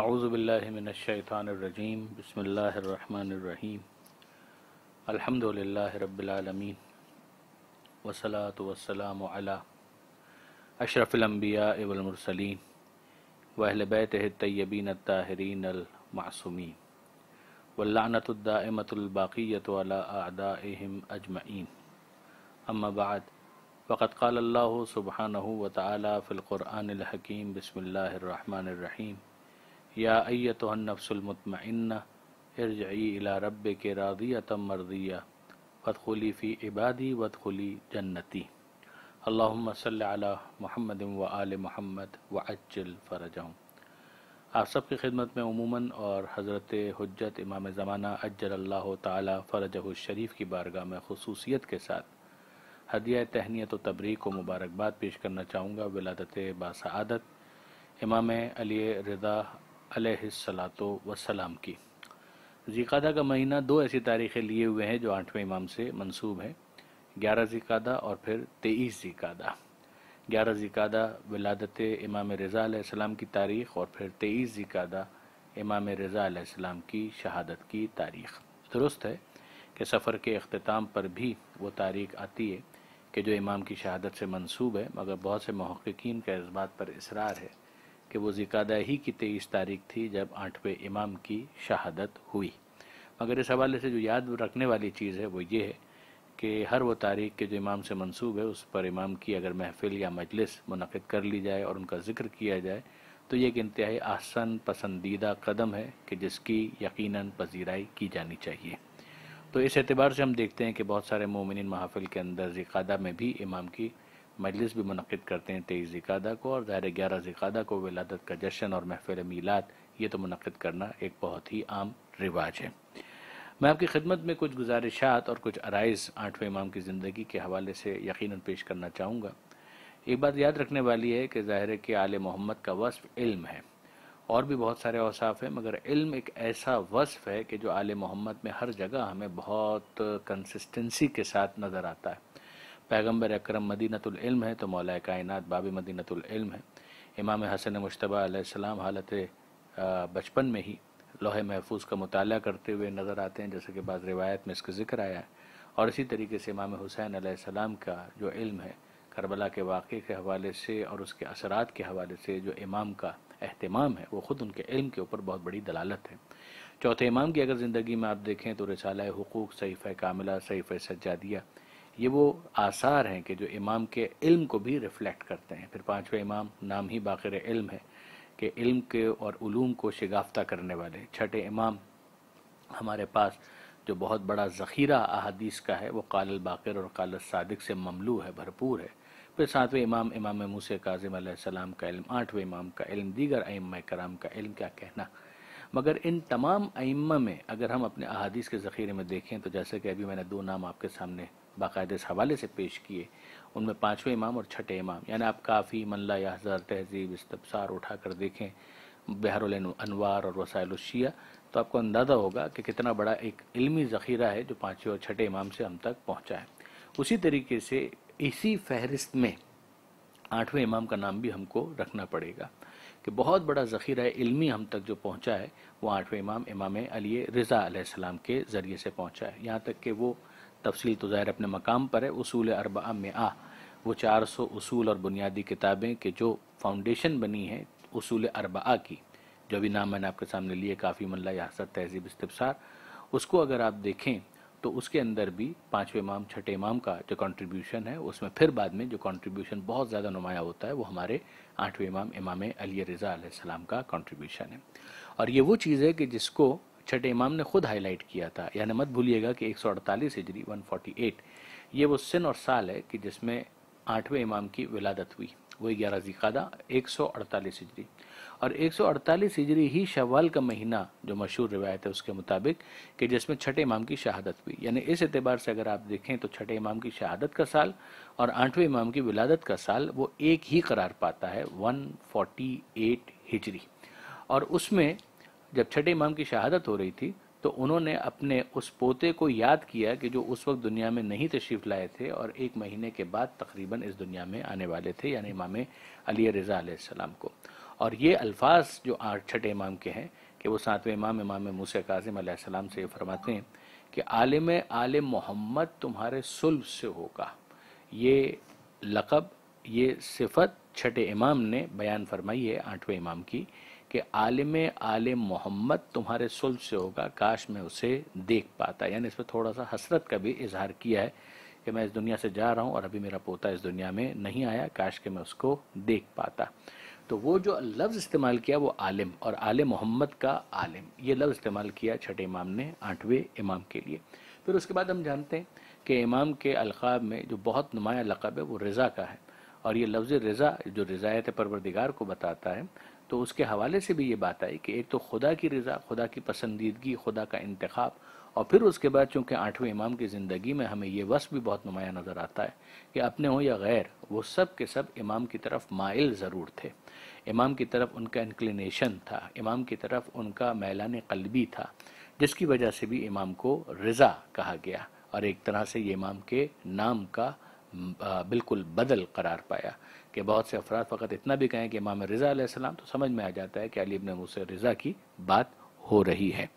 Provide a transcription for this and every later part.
अज़बिल्लिमिनशैतानरजीम बसमीम अल्हम्दुलिल्लाह रब्बिलालमीन वसलात वसलाम अला अशरफ़िलम्बिया वलमरसलिन वहल बैत तय्यबीन ताहरीन अलमासूमीन वल्लानतदामतबाक़ीत अलादाहम अजमैन अम्माबाद वक़त काल सुबहानह व तआला हकीम बसमिल्लर रहीम या अयतनफ़सलमतमन्ना इला रब के रादिया तम मरदिया वदखली फ़ी इबादी वदखली जन्नती अल्लाम सल महमद व आल महमद व अज्जल फ़रजाऊँ आप सब की खिदमत में उमूमन और हज़रत हजत इमाम ज़माना अज्जल्ला ताली शरीफ़ की बारगाह में खसूसियत के साथ हदिया तहनीत व तबरीक को मुबारकबाद पेश करना चाहूँगा विलादत बासदत इमाम अली रज़ा अलैहिस्सलातो वसलाम की ज़िकादा का महीना दो ऐसी तारीखें लिए हुए हैं जो आठवें इमाम से मंसूब हैं ग्यारह ज़िकादा और फिर तेईस ज़िकादा ग्यारह ज़िकादा विलादत इमाम रज़ा की तारीख़ और फिर तेईस ज़िकादा इमाम रज़ा की शहादत की तारीख़ दुरुस्त है कि सफ़र के अख्ताम पर भी वो तारीख आती है कि जो इमाम की शहादत से मंसूब है मगर बहुत से महक्कीन का इस बात पर इसरार है कि वो जिकादा ही की तेईस तारीख थी जब आठवें इमाम की शहादत हुई मगर इस हवाले से जो याद रखने वाली चीज़ है वो ये है कि हर वो तारीख के जो इमाम से मंसूब है उस पर इमाम की अगर महफिल या मजलिस मुनद कर ली जाए और उनका जिक्र किया जाए तो ये एक इंतहाई आसन पसंदीदा कदम है कि जिसकी यक़ीन पजीराई की जानी चाहिए तो इस एतबार से हम देखते हैं कि बहुत सारे मोमिन महाफिल के अंदर जिकादा में भी इमाम की मजलिस भी मनद करते हैं तेईस जिकादा को और ज़ाहिर ग्यारह जिकादा को विलादत का जश्न और महफिल मीलाद ये तो मनद करना एक बहुत ही आम रिवाज है मैं आपकी खिदमत में कुछ गुजारिशात और कुछ अराइज आठवें इमाम की ज़िंदगी के हवाले से यकीन पेश करना चाहूँगा एक बात याद रखने वाली है कि ज़ाहिर के आल मोहम्मद का वस्फ इल्म है और भी बहुत सारे अवसाफ हैं मगर इल्म एक ऐसा वस्फ है कि जो आल मोहम्मद में हर जगह हमें बहुत कंसिस्टेंसी के साथ नज़र आता है पैगम्बर अक्रम मदीनतम है तो मौला कायनत बाब इल्म है इमाम हसन मुशतबा आसमाम हालत बचपन में ही लोहे महफूज का मताल करते हुए नज़र आते हैं जैसे कि बाद रिवायत में इसका जिक्र आया है और इसी तरीके से इमाम हुसैन आसमाम का जो इल्म है करबला के वाक़े के हवाले से और उसके असरात के हवाले से जो इमाम का अहतमाम है वो ख़ुद उनके इल्म के ऊपर बहुत बड़ी दलालत है चौथे इमाम की अगर ज़िंदगी में आप देखें तो रिसाल हकूक़ सईफ़ कामिला सईफ़ सज्जादिया ये वो आसार हैं कि जो इमाम के इल्म को भी रिफ्लेक्ट करते हैं फिर पाँचवा इमाम नाम ही बाखिर इल्म है कि इल्म के और उलूम को शिगाफ्ता करने वाले छठे इमाम हमारे पास जो बहुत बड़ा ज़ख़ीरा अहादीस का है वो काल बाकर और काल सादिक से ममलू है भरपूर है फिर सातवें इमाम इमाम मूस काजिम सलाम का इल्म आठवें इमाम का इल्म दीगर अम कराम का इल्म क्या कहना मगर इन तमाम अइम्मा में अगर हम अपने अहादीस के ज़ख़ीरे में देखें तो जैसे कि अभी मैंने दो नाम आपके सामने बाकायदे इस हवाले से पेश किए उनमें पाँचवें इमाम और छठे इमाम यानी आप काफ़ी मनला याहजर तहजीब इस्तफसार उठा कर देखें बहरुल अनवार और वसायलुशिया तो आपको अंदाज़ा होगा कि कितना बड़ा एक इल्मी ज़ख़ीरा है जो पाँचवें और छठे इमाम से हम तक पहुँचा है उसी तरीके से इसी फहरिस्त में आठवें इमाम का नाम भी हमको रखना पड़ेगा कि बहुत बड़ा ज़ख़ीरा इल्मी हम तक जो पहुँचा है वो आठवें इमाम इमाम अली रज़ा सलाम के ज़रिए से पहुँचा है यहाँ तक कि वो तफसील तो ज़ाहिर अपने मकाम पर है उसूल अरबा में आ वो चार सौ उसूल और बुनियादी किताबें के जो फाउंडेशन बनी है उसूल अरबा की जो अभी नाम मैंने आपके सामने लिए काफ़ी मल्ला यासत तहजीब इस्तफसार उसको अगर आप देखें तो उसके अंदर भी पाँचवें इमाम छठे इमाम का जो कंट्रीब्यूशन है उसमें फिर बाद में जो कंट्रीब्यूशन बहुत ज़्यादा नुमाया होता है वो हमारे आठवें इमाम इमाम अली रज़ा सलाम का कंट्रीब्यूशन है और ये वो चीज़ है कि जिसको छठे इमाम ने खुद हाईलाइट किया था यानी मत भूलिएगा कि 148 हिजरी एट ये वो सिन और साल है कि जिसमें आठवें इमाम की विलादत हुई वही ग्यारह जिकादा एक सौ अड़तालीस हिजरी और एक सौ अड़तालीस हिजरी ही शवाल का महीना जो मशहूर रिवायत है उसके मुताबिक कि जिसमें छठे इमाम की शहादत हुई यानी इस एतबार से अगर आप देखें तो छठे इमाम की शहादत का साल और आठवें इमाम की विलादत का साल वो एक ही करार पाता है वन फोर्टी एट हिजरी और उसमें जब छठे इमाम की शहादत हो रही थी तो उन्होंने अपने उस पोते को याद किया कि जो उस वक्त दुनिया में नहीं तशरीफ़ लाए थे और एक महीने के बाद तकरीबन इस दुनिया में आने वाले थे यानी इमाम अली रज़ा आसमाम को और ये अल्फाज जो आठ छठे इमाम के हैं कि वो सातवें इमाम इमाम मूसा काजिम आसमाम से ये फरमाते हैं कि आलम आलम मोहम्मद तुम्हारे सुल्ब से होगा ये लक़ब ये सिफत छठे इमाम ने बयान फरमाई है आठवें इमाम की कि आलिम आलिम मोहम्मद तुम्हारे सुल्ह से होगा काश मैं उसे देख पाता यानी इस पर थोड़ा सा हसरत का भी इजहार किया है कि मैं इस दुनिया से जा रहा हूँ और अभी मेरा पोता इस दुनिया में नहीं आया काश के मैं उसको देख पाता तो वो जो लफ्ज़ इस्तेमाल किया वो आलिम और आलिम मोहम्मद का आलिम ये लफ्ज़ इस्तेमाल किया छठे इमाम ने आठवें इमाम के लिए फिर उसके बाद हम जानते हैं कि इमाम के अलक़ाब में जो बहुत नुमाया लक़ब है वो रज़ा का है और ये लफ्ज़ रज़ा जो रज़ायत परवरदिगार को बताता है तो उसके हवाले से भी ये बात आई कि एक तो खुदा की रज़ा खुदा की पसंदीदगी खुदा का इंतखब और फिर उसके बाद चूंकि आठवें इमाम की ज़िंदगी में हमें ये वस भी बहुत नुमाया नज़र आता है कि अपने हों या गैर वो सब के सब इमाम की तरफ माइल ज़रूर थे इमाम की तरफ उनका इंक्लिनेशन था इमाम की तरफ उनका मैलान कलबी था जिसकी वजह से भी इमाम को रज़ा कहा गया और एक तरह से ये इमाम के नाम का बिल्कुल बदल करार पाया कि बहुत से अफराद फ़कत इतना भी कहें कि इमाम रज़ा तो समझ में आ जाता है कि अली इबन मूसा रज़ा की बात हो रही है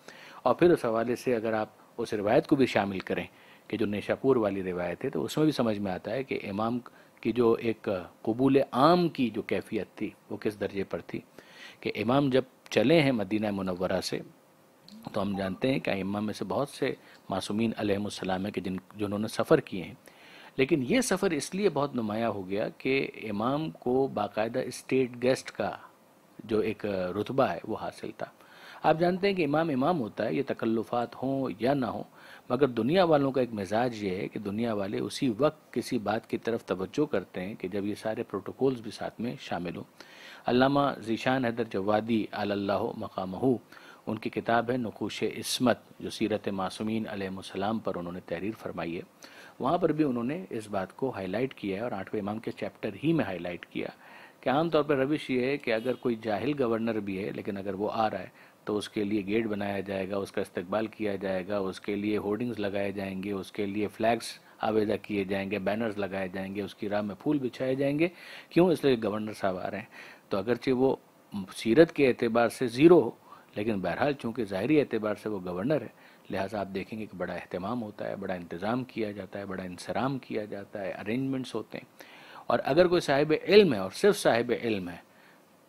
और फिर उस हवाले से अगर आप उस रिवायत को भी शामिल करें कि जो नेशापुर वाली रिवायत है तो उसमें भी समझ में आता है कि इमाम की जो एक कबूल आम की जो कैफियत थी वो किस दर्जे पर थी कि इमाम जब चले हैं मदीना मनवरा से तो हम जानते हैं कि इमाम में से बहुत से मासूमिन अलहमसलाम है कि जिन जिन्होंने सफ़र किए हैं लेकिन ये सफ़र इसलिए बहुत नुमाया हो गया कि इमाम को बाकायदा स्टेट गेस्ट का जो एक रुतबा है वो हासिल था आप जानते हैं कि इमाम इमाम होता है ये तकल्लुफात हों या ना हो मगर दुनिया वालों का एक मिजाज ये है कि दुनिया वाले उसी वक्त किसी बात की तरफ तवज्जो करते हैं कि जब ये सारे प्रोटोकॉल्स भी साथ में शामिल हों अल्लामा जीशान हैदर जवादी अल्लाह मकामहू उनकी किताब है नकोश इसमत जो सीरत मासूमिन अलैहिस्सलाम पर उन्होंने तहरीर फरमाई है वहाँ पर भी उन्होंने इस बात को हाईलाइट किया है और आठवें इमाम के चैप्टर ही में हाईलाइट किया कि आमतौर पर रविश ये है कि अगर कोई जाहिल गवर्नर भी है लेकिन अगर वो आ रहा है तो उसके लिए गेट बनाया जाएगा उसका इस्तेबाल किया जाएगा उसके लिए होर्डिंग्स लगाए जाएंगे उसके लिए फ्लैग्स आवेदा किए जाएंगे बैनर्स लगाए जाएंगे उसकी राह में फूल बिछाए जाएंगे क्यों इसलिए गवर्नर साहब आ रहे हैं तो अगरचे वो सीरत के एतबार से ज़ीरो हो लेकिन बहरहाल चूंकि ज़ाहरी एतबार से वो गवर्नर है लिहाजा आप देखेंगे कि बड़ा अहतमाम होता है बड़ा इंतज़ाम किया जाता है बड़ा इंसराम किया जाता है अरेंजमेंट्स होते हैं और अगर कोई साहिब इल्म है और सिर्फ साहिब इल्म है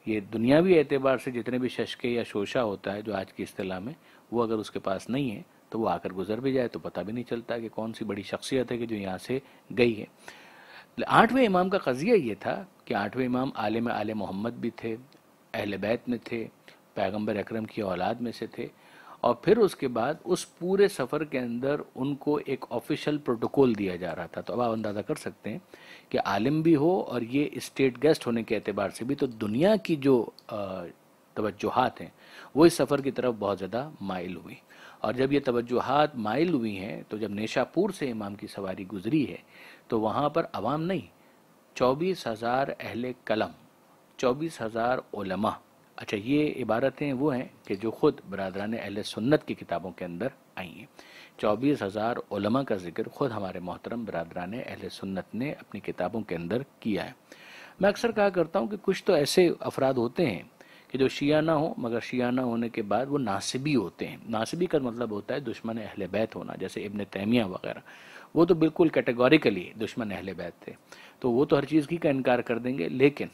ये दुनियावी एतबार से जितने भी शशके या शोशा होता है जो आज की अतलाह में वो अगर उसके पास नहीं है तो वो आकर गुजर भी जाए तो पता भी नहीं चलता कि कौन सी बड़ी शख्सियत है कि जो यहाँ से गई है आठवें इमाम का कज़िया ये था कि आठवें इमाम आलम आल मोहम्मद भी थे अहल बैत में थे पैगम्बर अक्रम की औलाद में से थे और फिर उसके बाद उस पूरे सफ़र के अंदर उनको एक ऑफिशियल प्रोटोकॉल दिया जा रहा था तो अब आप अंदाज़ा कर सकते हैं कि आलिम भी हो और ये स्टेट गेस्ट होने के अतबार से भी तो दुनिया की जो तोज्जोहत हैं वो इस सफ़र की तरफ बहुत ज़्यादा माइल हुई और जब ये तोज्जोहत माइल हुई हैं तो जब नेशापुर से इमाम की सवारी गुजरी है तो वहाँ पर आवाम नहीं चौबीस हज़ार अहल कलम चौबीस हज़ार अच्छा ये इबारतें वो हैं कि जो ख़ुद बरदरान अहल सुन्नत की किताबों के अंदर आई हैं चौबीस हज़ार उलमा का जिक्र ख़ुद हमारे मोहतरम बरदरान अहल सुन्नत ने अपनी किताबों के अंदर किया है मैं अक्सर कहा करता हूँ कि कुछ तो ऐसे अफराद होते हैं कि जो शिया ना हो मगर शिया ना होने के बाद वो नासिबी होते हैं नासिबी का मतलब होता है दुश्मन अहल बैत होना जैसे इबन तैमिया वगैरह वो तो बिल्कुल कैटेगोरिकली दुश्मन अहल बैत थे तो वो तो हर चीज़ की का इनकार कर देंगे लेकिन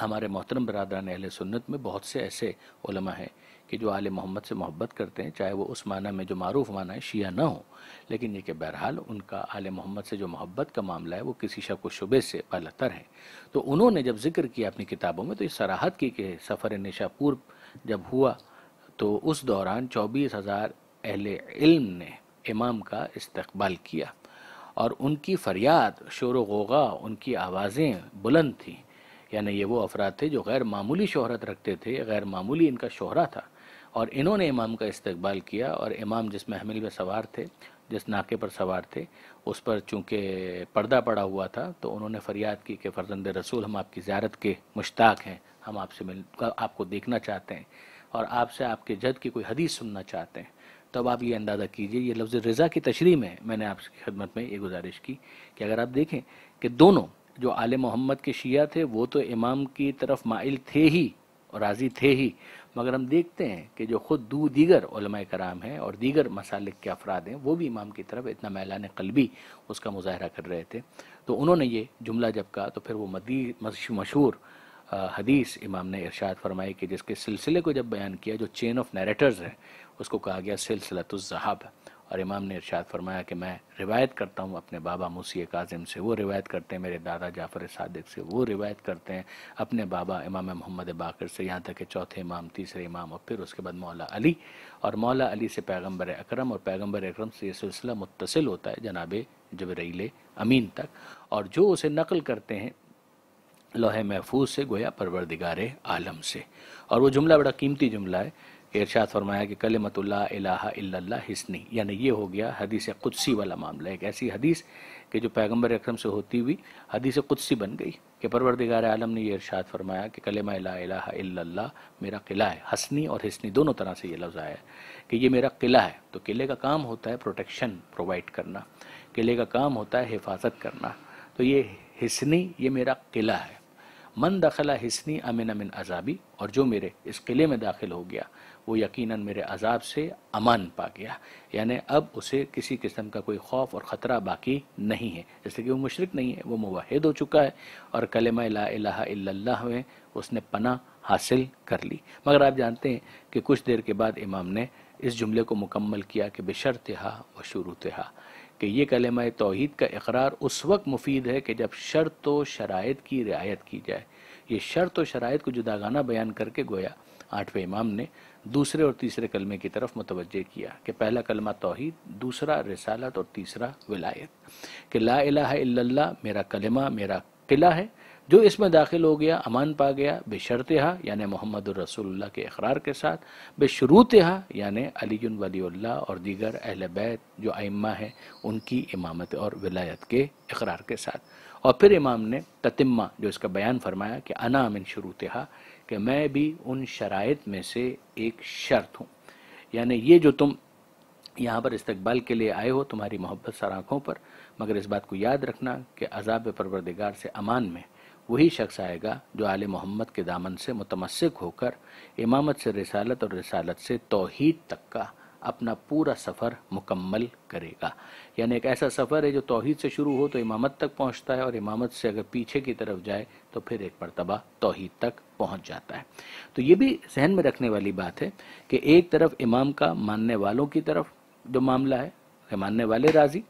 हमारे मोहतरम बरदरान अहल सुन्नत में बहुत से ऐसे उलमा हैं कि जो आल मोहम्मद से मोहब्बत करते हैं चाहे वो उस माना में जो मरूफ माना है शिया ना हो लेकिन ये कि बहरहाल उनका आल मोहम्मद से जो मोहब्बत का मामला है वो किसी शक व शुबे से बलतर है तो उन्होंने जब जिक्र किया अपनी किताबों में तो ये सराहत की कि सफ़र नशापुर जब हुआ तो उस दौरान चौबीस हज़ार अहल इल्म ने इमाम का इस्तबाल किया और उनकी फरियाद शोर व उनकी आवाज़ें बुलंद थीं यानी ये वो अफराद थे जो गैर मामूली शहरत रखते थे गैर मामूली इनका शोहरा था और इन्होंने इमाम का इस्तबाल किया और इमाम जिस महमिल में सवार थे जिस नाके पर सवार थे उस पर चूँकि पर्दा पड़ा हुआ था तो उन्होंने फरियाद की कि फ़र्जंद रसूल हम आपकी ज्यारत के मुश्ताक हैं हम आपसे मिल आपको देखना चाहते हैं और आपसे आपके जद की कोई हदीस सुनना चाहते हैं तो अब आप ये अंदाज़ा कीजिए ये लफ्ज़ रज़ा की तशरी में मैंने आपकी खदमत में ये गुजारिश की कि अगर आप देखें कि दोनों जो आल मोहम्मद के शिया थे वो तो इमाम की तरफ माइल थे ही और राज़ी थे ही मगर हम देखते हैं कि जो ख़ुद दू दीगर कराम हैं और दीगर मसालिक के अफराद हैं वो भी इमाम की तरफ इतना मैलान कलबी उसका मुजाहरा कर रहे थे तो उन्होंने ये जुमला जब कहा तो फिर वो मदी मशहूर हदीस इमाम ने इरशाद फरमाई कि जिसके सिलसिले को जब बयान किया जो चेन ऑफ नरेटर्स है उसको कहा गया सिलसिला तो जहाब और इमाम ने इरशाद फरमाया कि मैं रिवायत करता हूँ अपने बाबा मुसी काजिम से वो रिवायत करते हैं मेरे दादा जाफ़र सादिक से वो रिवायत करते हैं अपने बाबा इमाम मोहम्मद बाकर से यहाँ तक कि चौथे इमाम तीसरे इमाम और फिर उसके बाद मौला अली और मौला अली से पैगम्बर अक्रम और पैगम्बर अक्रम से ये सिलसिला मुतसिल होता है जनाब जबरील अमीन तक और जो उसे नकल करते हैं लोहे महफूज से गोया परवरदिगार आलम से और वो जुमला बड़ा कीमती जुमला है इर्शाद फरमाया कि कलमतुल्ला इलाहा हिसनी यानी ये हो गया हदीस कुदसी वाला मामला एक ऐसी हदीस कि जो पैगम्बर अक्रम से होती हुई हदीस कुदसी बन गई कि परवरदिगार आलम ने यह इर्शाद फरमाया कि कलम इलाहा मेरा किला है हसनी और हसनी दोनों तरह से ये लफ्ज़ आया है कि ये मेरा किला है तो किले का काम होता है प्रोटेक्शन प्रोवाइड करना किले का काम होता है हिफाजत करना तो ये हिसनी ये मेरा किला है मन दखला हिसनी अमिन अमिन अजाबी और जो मेरे इस किले में दाखिल हो गया वो यकीनन मेरे अजाब से अमान पा गया यानी अब उसे किसी किस्म का कोई खौफ और ख़तरा बाकी नहीं है जैसे कि वो मुशरक नहीं है वो मुवाहिद हो चुका है और कलम ला में उसने पना हासिल कर ली मगर आप जानते हैं कि कुछ देर के बाद इमाम ने इस जुमले को मुकम्मल किया कि बशरतहा व शुरू तहा कि ये कलम तोहद का इकरार उस वक्त मुफीद है कि जब शर्त व शरात की रियायत की जाए ये शर्त व शरात को जुदागाना बयान करके गोया आठवें इमाम ने दूसरे और तीसरे कलमे की तरफ मुतवजह किया कि पहला कलमा तोहद दूसरा रसालत और तीसरा विलायत कि ला मेरा कलमा मेरा किला है जो इसमें दाखिल हो गया अमान पा गया बेशरतहा यानि मोहम्मद रसूलुल्लाह के अखरार के साथ बेशरूतहा यानि अली वलील्ला और दीगर अहल बैत जो आइम्मा हैं उनकी इमामत और विलायत के अखरार के साथ और फिर इमाम ने ततिम्मा जो इसका बयान फरमाया कि अना अमिन शरूतहा कि मैं भी उन शराइ में से एक शर्त हूँ यानि ये जो तुम यहाँ पर इस्तबाल के लिए आए हो तुम्हारी मोहब्बत सर आँखों पर मगर इस बात को याद रखना कि अजाब परवरदिगार से अमान में वही शख्स आएगा जो आल मोहम्मद के दामन से मुतमसक होकर इमामत से रसालत और रसालत से तोहद तक का अपना पूरा सफ़र मुकम्मल करेगा यानी एक ऐसा सफ़र है जो तोहद से शुरू हो तो इमामत तक पहुँचता है और इमामत से अगर पीछे की तरफ जाए तो फिर एक मरतबा तोहद तक पहुँच जाता है तो ये भी जहन में रखने वाली बात है कि एक तरफ इमाम का मानने वालों की तरफ जो मामला है मानने वाले राज़ी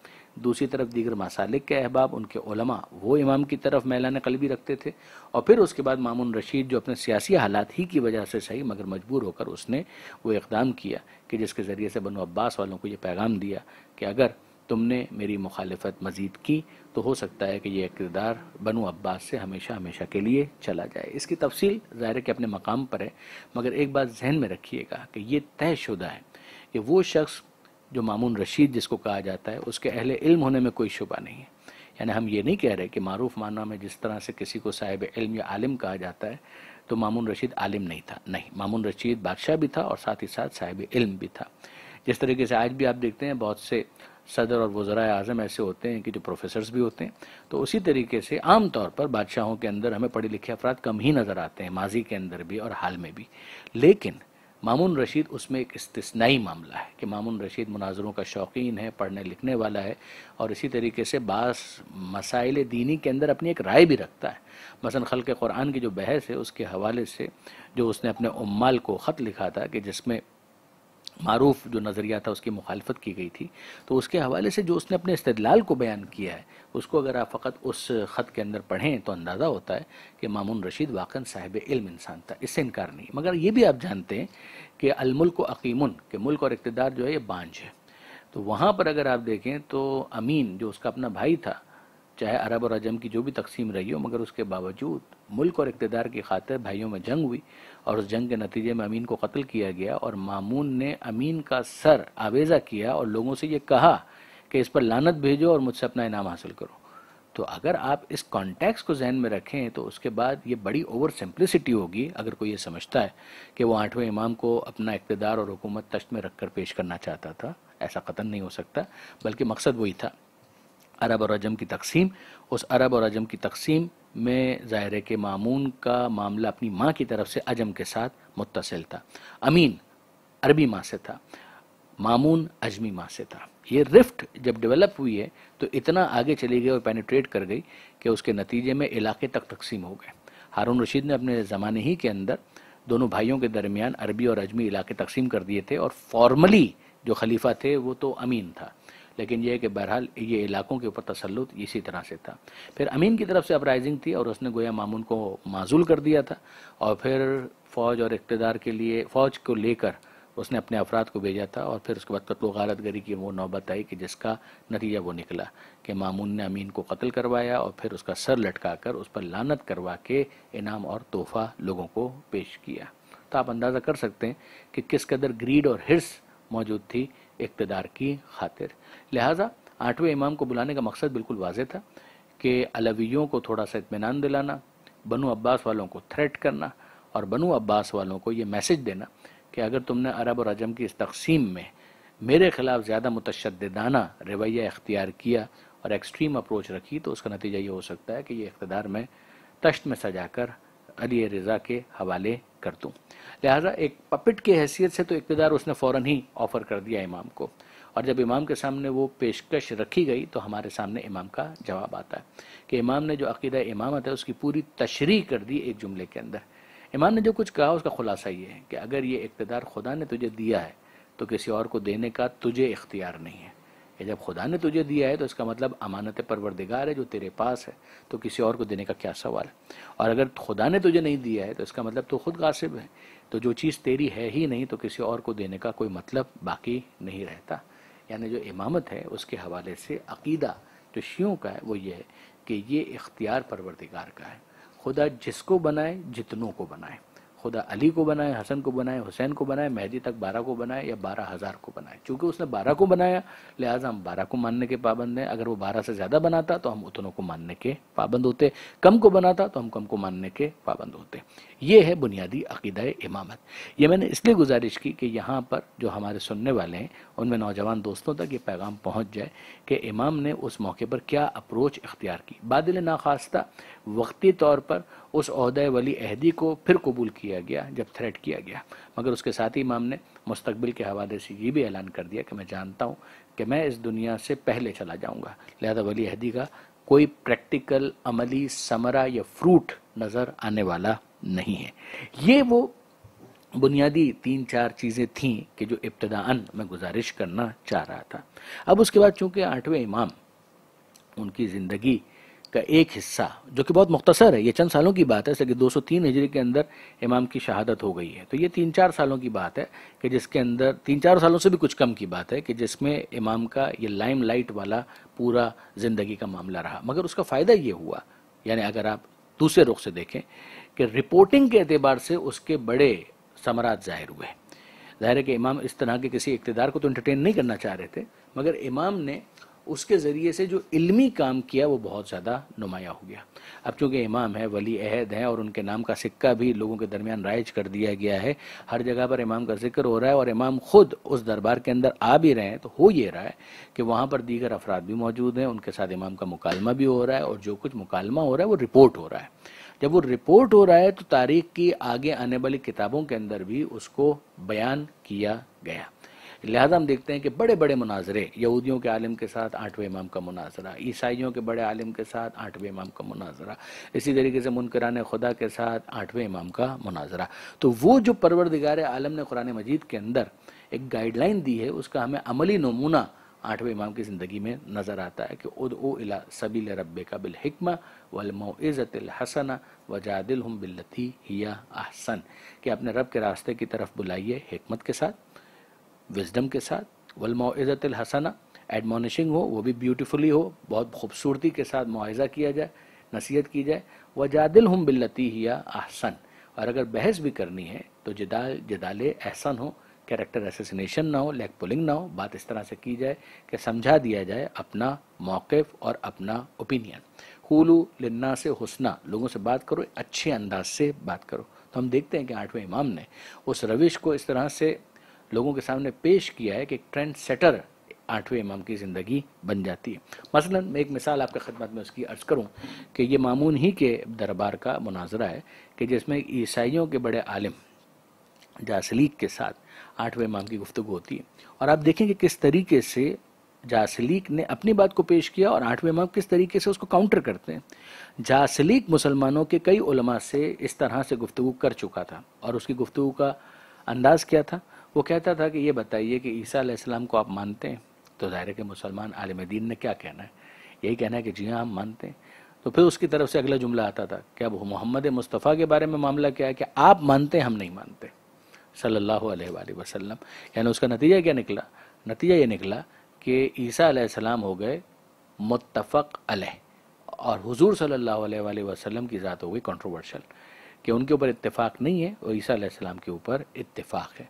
दूसरी तरफ दीगर मसालिक के अहबाब उनके उलमा वो इमाम की तरफ मैलान भी रखते थे और फिर उसके बाद मामून रशीद जो अपने सियासी हालात ही की वजह से सही मगर मजबूर होकर उसने वो इकदाम किया कि जिसके ज़रिए से बनो अब्बास वालों को ये पैगाम दिया कि अगर तुमने मेरी मुखालफत मजीद की तो हो सकता है कि यह किरदार बनो अब्बास से हमेशा हमेशा के लिए चला जाए इसकी तफसील ज़ाहिर के अपने मकाम पर है मगर एक बात जहन में रखिएगा कि ये तय शुदा है कि वो शख्स जो मामून रशीद जिसको कहा जाता है उसके अहले इल्म होने में कोई शुबा नहीं है यानी हम ये नहीं कह रहे कि मारूफ माना में जिस तरह से किसी को साहिब इल्म या आलिम कहा जाता है तो मामून रशीद आलिम नहीं था नहीं मामून रशीद बादशाह भी था और साथ ही साथ साहिब इल्म भी था जिस तरीके से आज भी आप देखते हैं बहुत से सदर और वज़रा अजम ऐसे होते हैं कि जो प्रोफेसर्स भी होते हैं तो उसी तरीके से आम तौर पर बादशाहों के अंदर हमें पढ़े लिखे अफराद कम ही नज़र आते हैं माजी के अंदर भी और हाल में भी लेकिन मामून रशीद उसमें एक इस्तनाई मामला है कि मामून रशीद मुनाजरों का शौकीन है पढ़ने लिखने वाला है और इसी तरीके से बास मसाइल दीनी के अंदर अपनी एक राय भी रखता है मसन खल के कुरान की जो बहस है उसके हवाले से जो उसने अपने उम्माल को ख़त लिखा था कि जिसमें मरूफ जो नज़रिया था उसकी मुखालफत की गई थी तो उसके हवाले से जो उसने अपने इस्तलाल को बयान किया है उसको अगर आप फ़कत उस ख़त के अंदर पढ़ें तो अंदाज़ा होता है कि मामून रशीद वाकन साहिब इल्म इंसान था इससे इनकार नहीं मगर ये भी आप जानते हैं कि अलमुल्क अकीमुन के मुल्क और इकतदार जो है ये बांझ है तो वहाँ पर अगर आप देखें तो अमीन जो उसका अपना भाई था चाहे अरब और अजम की जो भी तकसीम रही हो मगर उसके बावजूद मुल्क और इकतदार की खातिर भाइयों में जंग हुई और उस जंग के नतीजे में अमीन को कत्ल किया गया और मामून ने अमीन का सर आवेज़ा किया और लोगों से ये कहा कि इस पर लानत भेजो और मुझसे अपना इनाम हासिल करो तो अगर आप इस कॉन्टेक्स को जहन में रखें तो उसके बाद ये बड़ी ओवर सिंप्लिसिटी होगी अगर कोई ये समझता है कि वो आठवें इमाम को अपना इकतदार और हुकूमत तश्त में रख कर पेश करना चाहता था ऐसा कतन नहीं हो सकता बल्कि मकसद वही था अरब और अजम की तकसीम उस अरब और अजम की तकसीम में ज़ाहिर के मामून का मामला अपनी माँ की तरफ से अजम के साथ मुतसिल था अमीन अरबी माँ से था मामून अजमी माँ से था ये रिफ्ट जब डेवलप हुई है तो इतना आगे चली गई और पेनिट्रेट कर गई कि उसके नतीजे में इलाके तक तकसीम हो गए हारून रशीद ने अपने ज़माने ही के अंदर दोनों भाइयों के दरमियान अरबी और अजमी इलाके तकसीम कर दिए थे और फॉर्मली जो खलीफा थे वो तो अमीन था लेकिन यह है कि बहरहाल ये इलाकों के ऊपर तसलुत इसी तरह से था फिर अमीन की तरफ से अपराइजिंग थी और उसने गोया मामून को माजूल कर दिया था और फिर फ़ौज और इकतदार के लिए फ़ौज को लेकर उसने अपने अफराद को भेजा था और फिर उसके बाद कत्लो गारत गरी की वो नौबत आई कि जिसका नतीजा वो निकला कि मामून ने अमीन को कत्ल करवाया और फिर उसका सर लटका कर उस पर लानत करवा के इनाम और तोहफा लोगों को पेश किया तो आप अंदाज़ा कर सकते हैं कि किस कदर ग्रीड और हिर्स मौजूद थी इकतदार की खातिर लिहाजा आठवें इमाम को बुलाने का मकसद बिल्कुल वाजह था कि अलवियों को थोड़ा सा इतमान दिलाना बनो अब्बास वालों को थ्रेट करना और बनो अब्बास वालों को ये मैसेज देना कि अगर तुमने अरब और अजम की इस तकसीम में मेरे खिलाफ ज़्यादा मुतशदाना रवैया अख्तियार किया और एक्सट्रीम अप्रोच रखी तो उसका नतीजा ये हो सकता है कि ये इकतदार मैं तश्त में सजा कर अली रज़ा के हवाले कर दूँ लिहाजा एक पपिट की हैसियत से तो इकतदार उसने फ़ौर ही ऑफ़र कर दिया इमाम को और जब इमाम के सामने वो पेशकश रखी गई तो हमारे सामने इमाम का जवाब आता है कि इमाम ने जो अकीदा इमामत है उसकी पूरी तशरी कर दी एक जुमले के अंदर इमाम ने जो कुछ कहा उसका खुलासा ये है कि अगर ये इकतदार खुदा ने तुझे दिया है तो किसी और को देने का तुझे इख्तियार नहीं है ये जब खुदा ने तुझे दिया है तो इसका मतलब अमानत परवरदिगार है जो तेरे पास है तो किसी और को देने का क्या सवाल है और अगर खुदा ने तुझे नहीं दिया है तो इसका मतलब तो खुद गासिब है तो जो चीज़ तेरी है ही नहीं तो किसी और को देने का कोई मतलब बाकी नहीं रहता यानी जो इमामत है उसके हवाले से अकीदा जो शियों का है वो ये है कि ये इख्तियार परवरदिगार का है खुदा जिसको बनाए जितनों को बनाए खुदा अली को बनाए हसन को बनाए हुसैन को बनाए मेहदी तक बारह को बनाए या बारह हज़ार को बनाए चूंकि उसने बारह को बनाया लिहाजा हम बारह को मानने के पाबंद हैं अगर वो बारह से ज़्यादा बनाता तो हम उतनों को मानने के पाबंद होते कम को बनाता तो हम कम को मानने के पाबंद होते ये है बुनियादी अकीदा इमामत ये मैंने इसलिए गुजारिश की कि यहाँ पर जो हमारे सुनने वाले हैं उनमें नौजवान दोस्तों तक ये पैगाम पहुँच जाए कि इमाम ने उस मौके पर क्या अप्रोच इख्तियार की बादल नाखास्ता वक्ती तौर पर उस उसदे वाली अहदी को फिर कबूल किया गया जब थ्रेट किया गया मगर उसके साथ ही इमाम ने मुस्तबिल के हवाले से ये भी ऐलान कर दिया कि मैं जानता हूँ कि मैं इस दुनिया से पहले चला जाऊँगा लिहाजा वली अहदी का कोई प्रैक्टिकल अमली समरा या फ्रूट नज़र आने वाला नहीं है ये वो बुनियादी तीन चार चीज़ें थीं कि जो इब्तदान मैं गुजारिश करना चाह रहा था अब उसके बाद चूँकि आठवें इमाम उनकी ज़िंदगी का एक हिस्सा जो कि बहुत मुख्तसर है ये चंद सालों की बात है जैसे कि दो सौ तीन हिजरी के अंदर इमाम की शहादत हो गई है तो ये तीन चार सालों की बात है कि जिसके अंदर तीन चार सालों से भी कुछ कम की बात है कि जिसमें इमाम का ये लाइम लाइट वाला पूरा ज़िंदगी का मामला रहा मगर उसका फ़ायदा ये हुआ यानी अगर आप दूसरे रुख से देखें कि रिपोर्टिंग के अतबार से उसके बड़े समराज ज़ाहिर हुए ज़ाहिर है कि इमाम इस तरह के किसी इकतदार को तो इंटरटेन नहीं करना चाह रहे थे मगर इमाम ने उसके ज़रिए से जो इल्मी काम किया वो बहुत ज़्यादा नुमाया हो गया अब चूँकि इमाम है वली अहद हैं और उनके नाम का सिक्का भी लोगों के दरमियान राइज कर दिया गया है हर जगह पर इमाम का जिक्र हो रहा है और इमाम खुद उस दरबार के अंदर आ भी रहे हैं तो हो ये रहा है कि वहाँ पर दीगर अफराद भी मौजूद हैं उनके साथ इमाम का मुकालमा भी हो रहा है और जो कुछ मुकालमा हो रहा है वो रिपोर्ट हो रहा है जब वो रिपोर्ट हो रहा है तो तारीख की आगे आने वाली किताबों के अंदर भी उसको बयान किया गया लिहाजा हम देखते हैं कि बड़े बड़े मुनाजरे यहूदियों के आलम के साथ आठवें इमाम का मुनाजरा ईसाइयों के बड़े आलिम के साथ आठवें इमाम का मुनाजरा इसी तरीके से मुनकरान खुदा के साथ आठवें इमाम का मुनाजरा तो वो जो परवरदिगार आलम ने कुरान मजीद के अंदर एक गाइडलाइन दी है उसका हमें अमली नमूना आठवें इमाम की ज़िंदगी में नज़र आता है कि उद ओ इला सबील रब का बिलहिकमा वलमोज़तलहसन वजादिल हम बिल्लती हिया अहसन कि अपने रब के रास्ते की तरफ बुलाइए हमत के साथ विजडम के साथ वलमाज़त हसना एडमोनिशिंग हो वो भी ब्यूटीफुली हो बहुत खूबसूरती के साथ मुआवजा किया जाए नसीहत की जाए व जादिल हम बिल्लती या आहसन और अगर बहस भी करनी है तो जदा जदाल एहसन हो कैरेक्टर एसोसिनेशन ना हो लेग पुलिंग ना हो बात इस तरह से की जाए कि समझा दिया जाए अपना मौक़ और अपना ओपिनियन हूलू लन्ना से हुसना लोगों से बात करो अच्छे अंदाज से बात करो तो हम देखते हैं कि आठवें इमाम ने उस रविश को इस तरह से लोगों के सामने पेश किया है कि एक ट्रेंड सेटर आठवें इमाम की ज़िंदगी बन जाती है मसलन मैं एक मिसाल आपके खदमत में उसकी अर्ज़ करूँ कि ये मामून ही के दरबार का मुनाजरा है कि जिसमें ईसाइयों के बड़े आलिम जासलीक के साथ आठवें इमाम की गुफ्तु होती है और आप देखें कि किस तरीके से जासलीक ने अपनी बात को पेश किया और आठवें इमाम किस तरीके से उसको काउंटर करते हैं जासलीक मुसलमानों के कई उलमा से इस तरह से गुफ्तु कर चुका था और उसकी गुफ्तु का अंदाज़ क्या था वो कहता था कि ये बताइए कि ईसा आसमाम को आप मानते हैं तो ज़ाहिर के मुसलमान आलम दीन ने क्या कहना है यही कहना है कि जी हाँ हम मानते हैं तो फिर उसकी तरफ से अगला जुमला आता था कि अब मोहम्मद मुस्तफ़ा के बारे में मामला क्या है कि आप मानते हम नहीं मानते सल्लल्लाहु अलैहि वसल्लम यानी उसका नतीजा क्या निकला नतीजा ये निकला कि ईसा आसलम हो गए मुतफ़ अलह और हुजूर सल्लल्लाहु अलैहि वसल्लम की ज़ात हो गई कंट्रोवर्शल कि उनके ऊपर इत्तेफाक नहीं है और ईसा आसलम के ऊपर इत्तेफाक है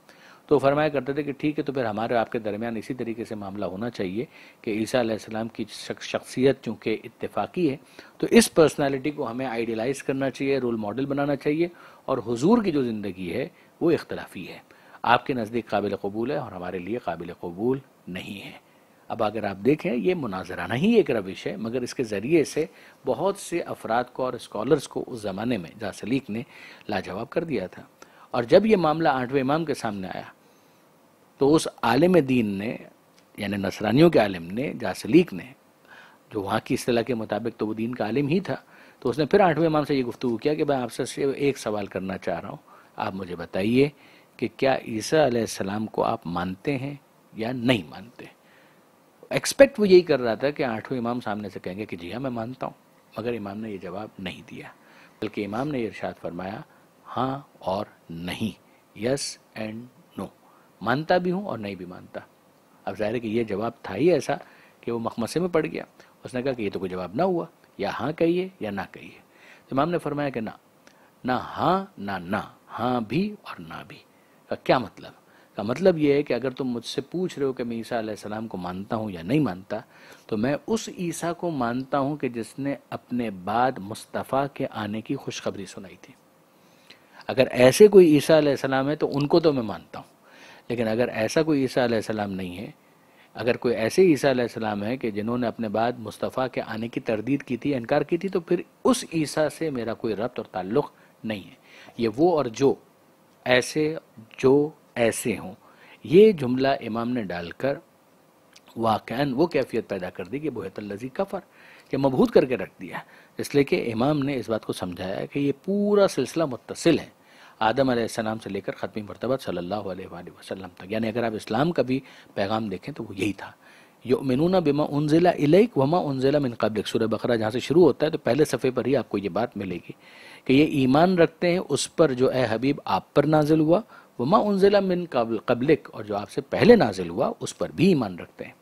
तो फरमाया करते थे कि ठीक है तो फिर हमारे आपके दरमियान इसी तरीके से मामला होना चाहिए कि ईसा आसमाम की शख्सियत चूँकि इतफाक़ी है तो इस पर्सनैलिटी को हमें आइडियलाइज करना चाहिए रोल मॉडल बनाना चाहिए और हज़ूर की जो ज़िंदगी है वो इख्तलाफी है आपके नज़दीक काबिल कबूल है और हमारे लिए काबिल कबूल नहीं है अब अगर आप देखें ये मुनाजराना ही एक रविश है मगर इसके ज़रिए से बहुत से अफराद को और इस्कॉलर्स को उस ज़माने में जासलीक ने लाजवाब कर दिया था और जब ये मामला आठवें इमाम के सामने आया तो उस आलिम दीन ने यानी नसरानियों के आलिम ने जासलीक ने जो वहाँ की असलाह के मुताबिक तो वो दीन का आलिम ही था तो उसने फिर आठवें इमाम से ये गुफ्तु किया कि मैं आपसे एक सवाल करना चाह रहा हूँ आप मुझे बताइए कि क्या ईसा आसमाम को आप मानते हैं या नहीं मानते एक्सपेक्ट वो यही कर रहा था कि आठवें इमाम सामने से कहेंगे कि जी हाँ मैं मानता हूँ मगर इमाम ने ये जवाब नहीं दिया बल्कि इमाम ने इरशाद फरमाया हाँ और नहीं यस एंड मानता भी हूँ और नहीं भी मानता अब जाहिर है कि यह जवाब था ही ऐसा कि वो मखमसे में पड़ गया उसने कहा कि ये तो कोई जवाब ना हुआ या हाँ कहिए या ना कहिए तो इमाम ने फरमाया कि ना ना हाँ ना ना हाँ भी और ना भी का क्या मतलब का मतलब ये है कि अगर तुम मुझसे पूछ रहे हो कि मैं ईसा सलाम को मानता हूँ या नहीं मानता तो मैं उस ईसा को मानता हूँ कि जिसने अपने बाद मुस्तफ़ा के आने की खुशखबरी सुनाई थी अगर ऐसे कोई ईसा सलाम है तो उनको तो मैं मानता हूँ लेकिन अगर ऐसा कोई ईसा सलाम नहीं है अगर कोई ऐसे ईसा आसलम है कि जिन्होंने अपने बाद मुस्तफ़ा के आने की तरदीद की थी इनकार की थी तो फिर उस ईसा से मेरा कोई रब्त और ताल्लुक़ नहीं है ये वो और जो ऐसे जो ऐसे हों ये जुमला इमाम ने डालकर वाक़ा वो कैफियत पैदा कर दी कि बोहतलजी कफ़र के मबहूत करके रख दिया इसलिए कि इमाम ने इस बात को समझाया कि ये पूरा सिलसिला मुतसिल है आदम आसमाम से लेकर ख़त्म मरतबा सल्ला वसलम तक यानी अगर आप इस्लाम का भी पैगाम देखें तो वो यही था यो योमिनूना बिमा उनजिला इलेक वमा उनजिला मिन कबल सुर बकरा जहाँ से शुरू होता है तो पहले सफ़े पर ही आपको ये बात मिलेगी कि ये ईमान रखते हैं उस पर जो ए हबीब आप पर नाजिल हुआ वमा उनजिला मिन कबलिक और जो आपसे पहले नाजिल हुआ उस पर भी ईमान रखते हैं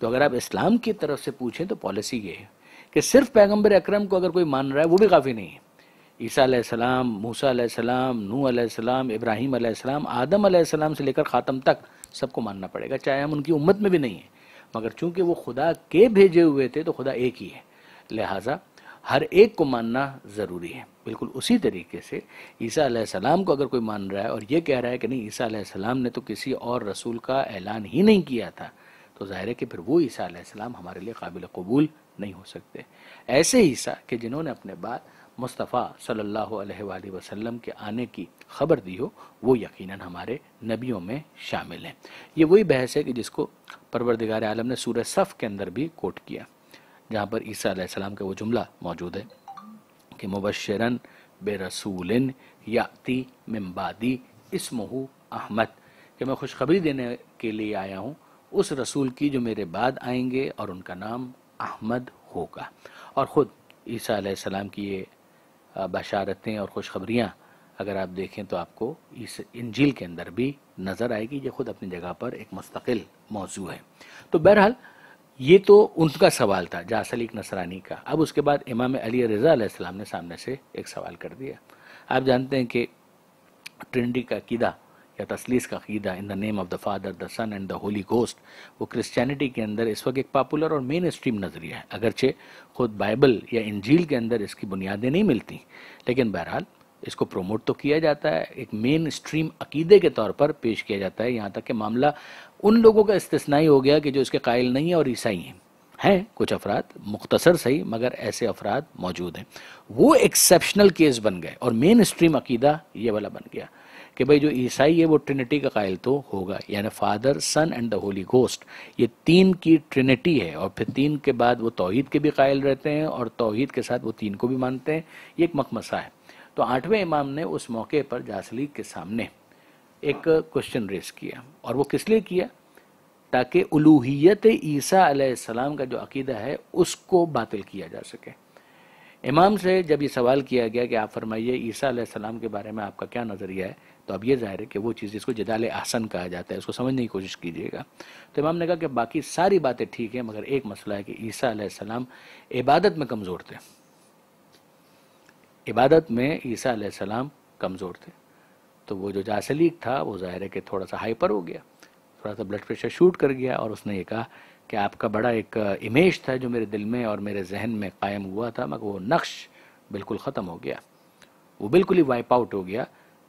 तो अगर आप इस्लाम की तरफ से पूछें तो पॉलिसी ये है कि सिर्फ पैगम्बर अक्रम को अगर कोई मान रहा है वो भी काफ़ी नहीं है ईसा सलाम मूसा सलाम नू सलाम इब्राहिम सलाम आदम सलाम से लेकर ख़ातम तक सबको मानना पड़ेगा चाहे हम उनकी उम्मत में भी नहीं हैं मगर चूंकि वो खुदा के भेजे हुए थे तो खुदा एक ही है लिहाजा हर एक को मानना ज़रूरी है बिल्कुल उसी तरीके से ईसा सलाम को अगर कोई मान रहा है और ये कह रहा है कि नहीं ईसा सलाम ने तो किसी और रसूल का ऐलान ही नहीं किया था तो ज़ाहिर है कि फिर वो ईसा सलाम हमारे लिए काबिल कबूल नहीं हो सकते ऐसे ईसा कि जिन्होंने अपने बाद मुस्तफ़ा सल्लल्लाहु अलैहि वसल्लम के आने की खबर दी हो वो यकीनन हमारे नबियों में शामिल हैं ये वही बहस है कि जिसको परवरदिगार आलम ने सूर सफ़ के अंदर भी कोट किया जहाँ पर ईसा का वो जुमला मौजूद है कि मुबशरन बेरसूलिन याती मम्बादी इसमहू अहमद कि मैं खुशखबरी देने के लिए आया हूँ उस रसूल की जो मेरे बाद आएंगे और उनका नाम अहमद होगा और ख़ुद ईसा सलाम की ये बशारतें और खुशखबरियाँ अगर आप देखें तो आपको इस इंजील के अंदर भी नज़र आएगी ये खुद अपनी जगह पर एक मुस्तकिल मौजू है तो बहरहाल ये तो उनका सवाल था जासल नसरानी का अब उसके बाद इमाम अली रज़ा ने सामने से एक सवाल कर दिया आप जानते हैं कि ट्रिंडी का कीदा या तसलीस का अकीदा in the name of the father the son and the holy ghost वो क्रिश्चियनिटी के अंदर इस वक्त एक पॉपुलर और मेन स्ट्रीम नज़रिया है अगरचे खुद बाइबल या इंजील के अंदर इसकी बुनियादें नहीं मिलती लेकिन बहरहाल इसको प्रमोट तो किया जाता है एक मेन स्ट्रीम अकीदे के तौर पर पेश किया जाता है यहाँ तक कि मामला उन लोगों का इस्तना हो गया कि जो इसके कायल नहीं है और ईसाई हैं हैं कुछ अफराद मुख्तसर सही मगर ऐसे अफराद मौजूद हैं वो एक्सेप्शनल केस बन गए और मेन स्ट्रीम अकीदा ये वाला बन गया कि भाई जो ईसाई है वो ट्रिनिटी का कायल तो होगा यानी father son and the holy ghost ये तीन की ट्रिनिटी है और फिर तीन के बाद वो तोहहीद के भी कायल रहते हैं और तोहहीद के साथ वो तीन को भी मानते हैं ये एक मखमसा है तो आठवें इमाम ने उस मौके पर जासलीग के सामने एक क्वेश्चन रेस किया और वो किस लिए किया ताकि उलूहियत ईसा आलाम का जो अकीदा है उसको बातिल किया जा सके इमाम से जब ये सवाल किया गया कि आप फरमाइए ईसा सलाम के बारे में आपका क्या नज़रिया है तो अब ये जाहिर है कि वो चीज़ जिसको जदाल आसन कहा जाता है उसको समझने की कोशिश कीजिएगा तो इमाम ने कहा कि बाकी सारी बातें ठीक है मगर एक मसला है कि ईसा सलाम इबादत में कमज़ोर थे इबादत में ईसा सलाम कमज़ोर थे तो वो जो जासलीक था वो ज़ाहिर है कि थोड़ा सा हाइपर हो गया थोड़ा सा ब्लड प्रेशर शूट कर गया और उसने ये कहा कि आपका बड़ा एक इमेज था जो मेरे दिल में और मेरे जहन में कायम हुआ था मगर वो नक्श बिल्कुल ख़त्म हो गया वो बिल्कुल ही वाइप आउट हो गया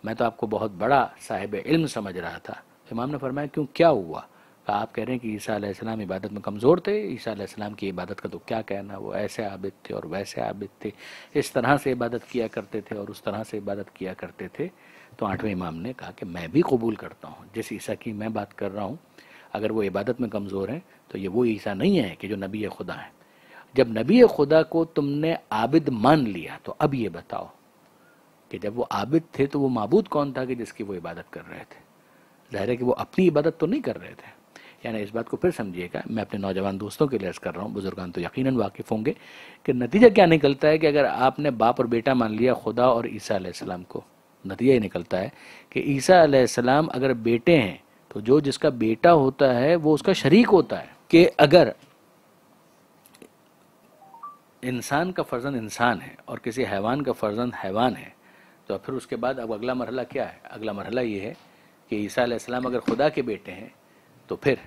मैं तो आपको बहुत बड़ा साहिब इल्म समझ रहा था इमाम ने फरमाया क्यों क्या हुआ कहा आप कह रहे हैं कि ईसा इबादत में कमज़ोर थे ईसा की इबादत का तो क्या कहना वो ऐसे आबिद थे और वैसे आबिद थे इस तरह से इबादत किया करते थे और उस तरह से इबादत किया करते थे तो आठवें इमाम ने कहा कि मैं भी कबूल करता हूँ जिस ईसा की मैं बात कर रहा हूँ अगर वो इबादत में कमज़ोर हैं तो ये वो ईसा नहीं है कि जो नबी खुदा हैं जब नबी खुदा को तुमने आबिद मान लिया तो अब ये बताओ कि जब वो आबिद थे तो वो मबूद कौन था कि जिसकी वो इबादत कर रहे थे ज़ाहिर है कि वो अपनी इबादत तो नहीं कर रहे थे यानी इस बात को फिर समझिएगा मैं अपने नौजवान दोस्तों के लिए अर्ज़ कर रहा हूँ बुजुर्गान तो यकीन वाकिफ़ होंगे कि नतीजा क्या निकलता है कि अगर आपने बाप और बेटा मान लिया खुदा और ईसा आसमाम को नतीजा ये निकलता है कि ईसा आसमाम अगर बेटे हैं तो जो जिसका बेटा होता है वो उसका शरीक होता है कि अगर इंसान का फर्जंद इंसान है और किसी हैवान का फर्जंद हैवान है तो फिर उसके बाद अब अगला मरहला क्या है अगला मरहला ये है कि ईसा आसमाम अगर खुदा के बेटे हैं तो फिर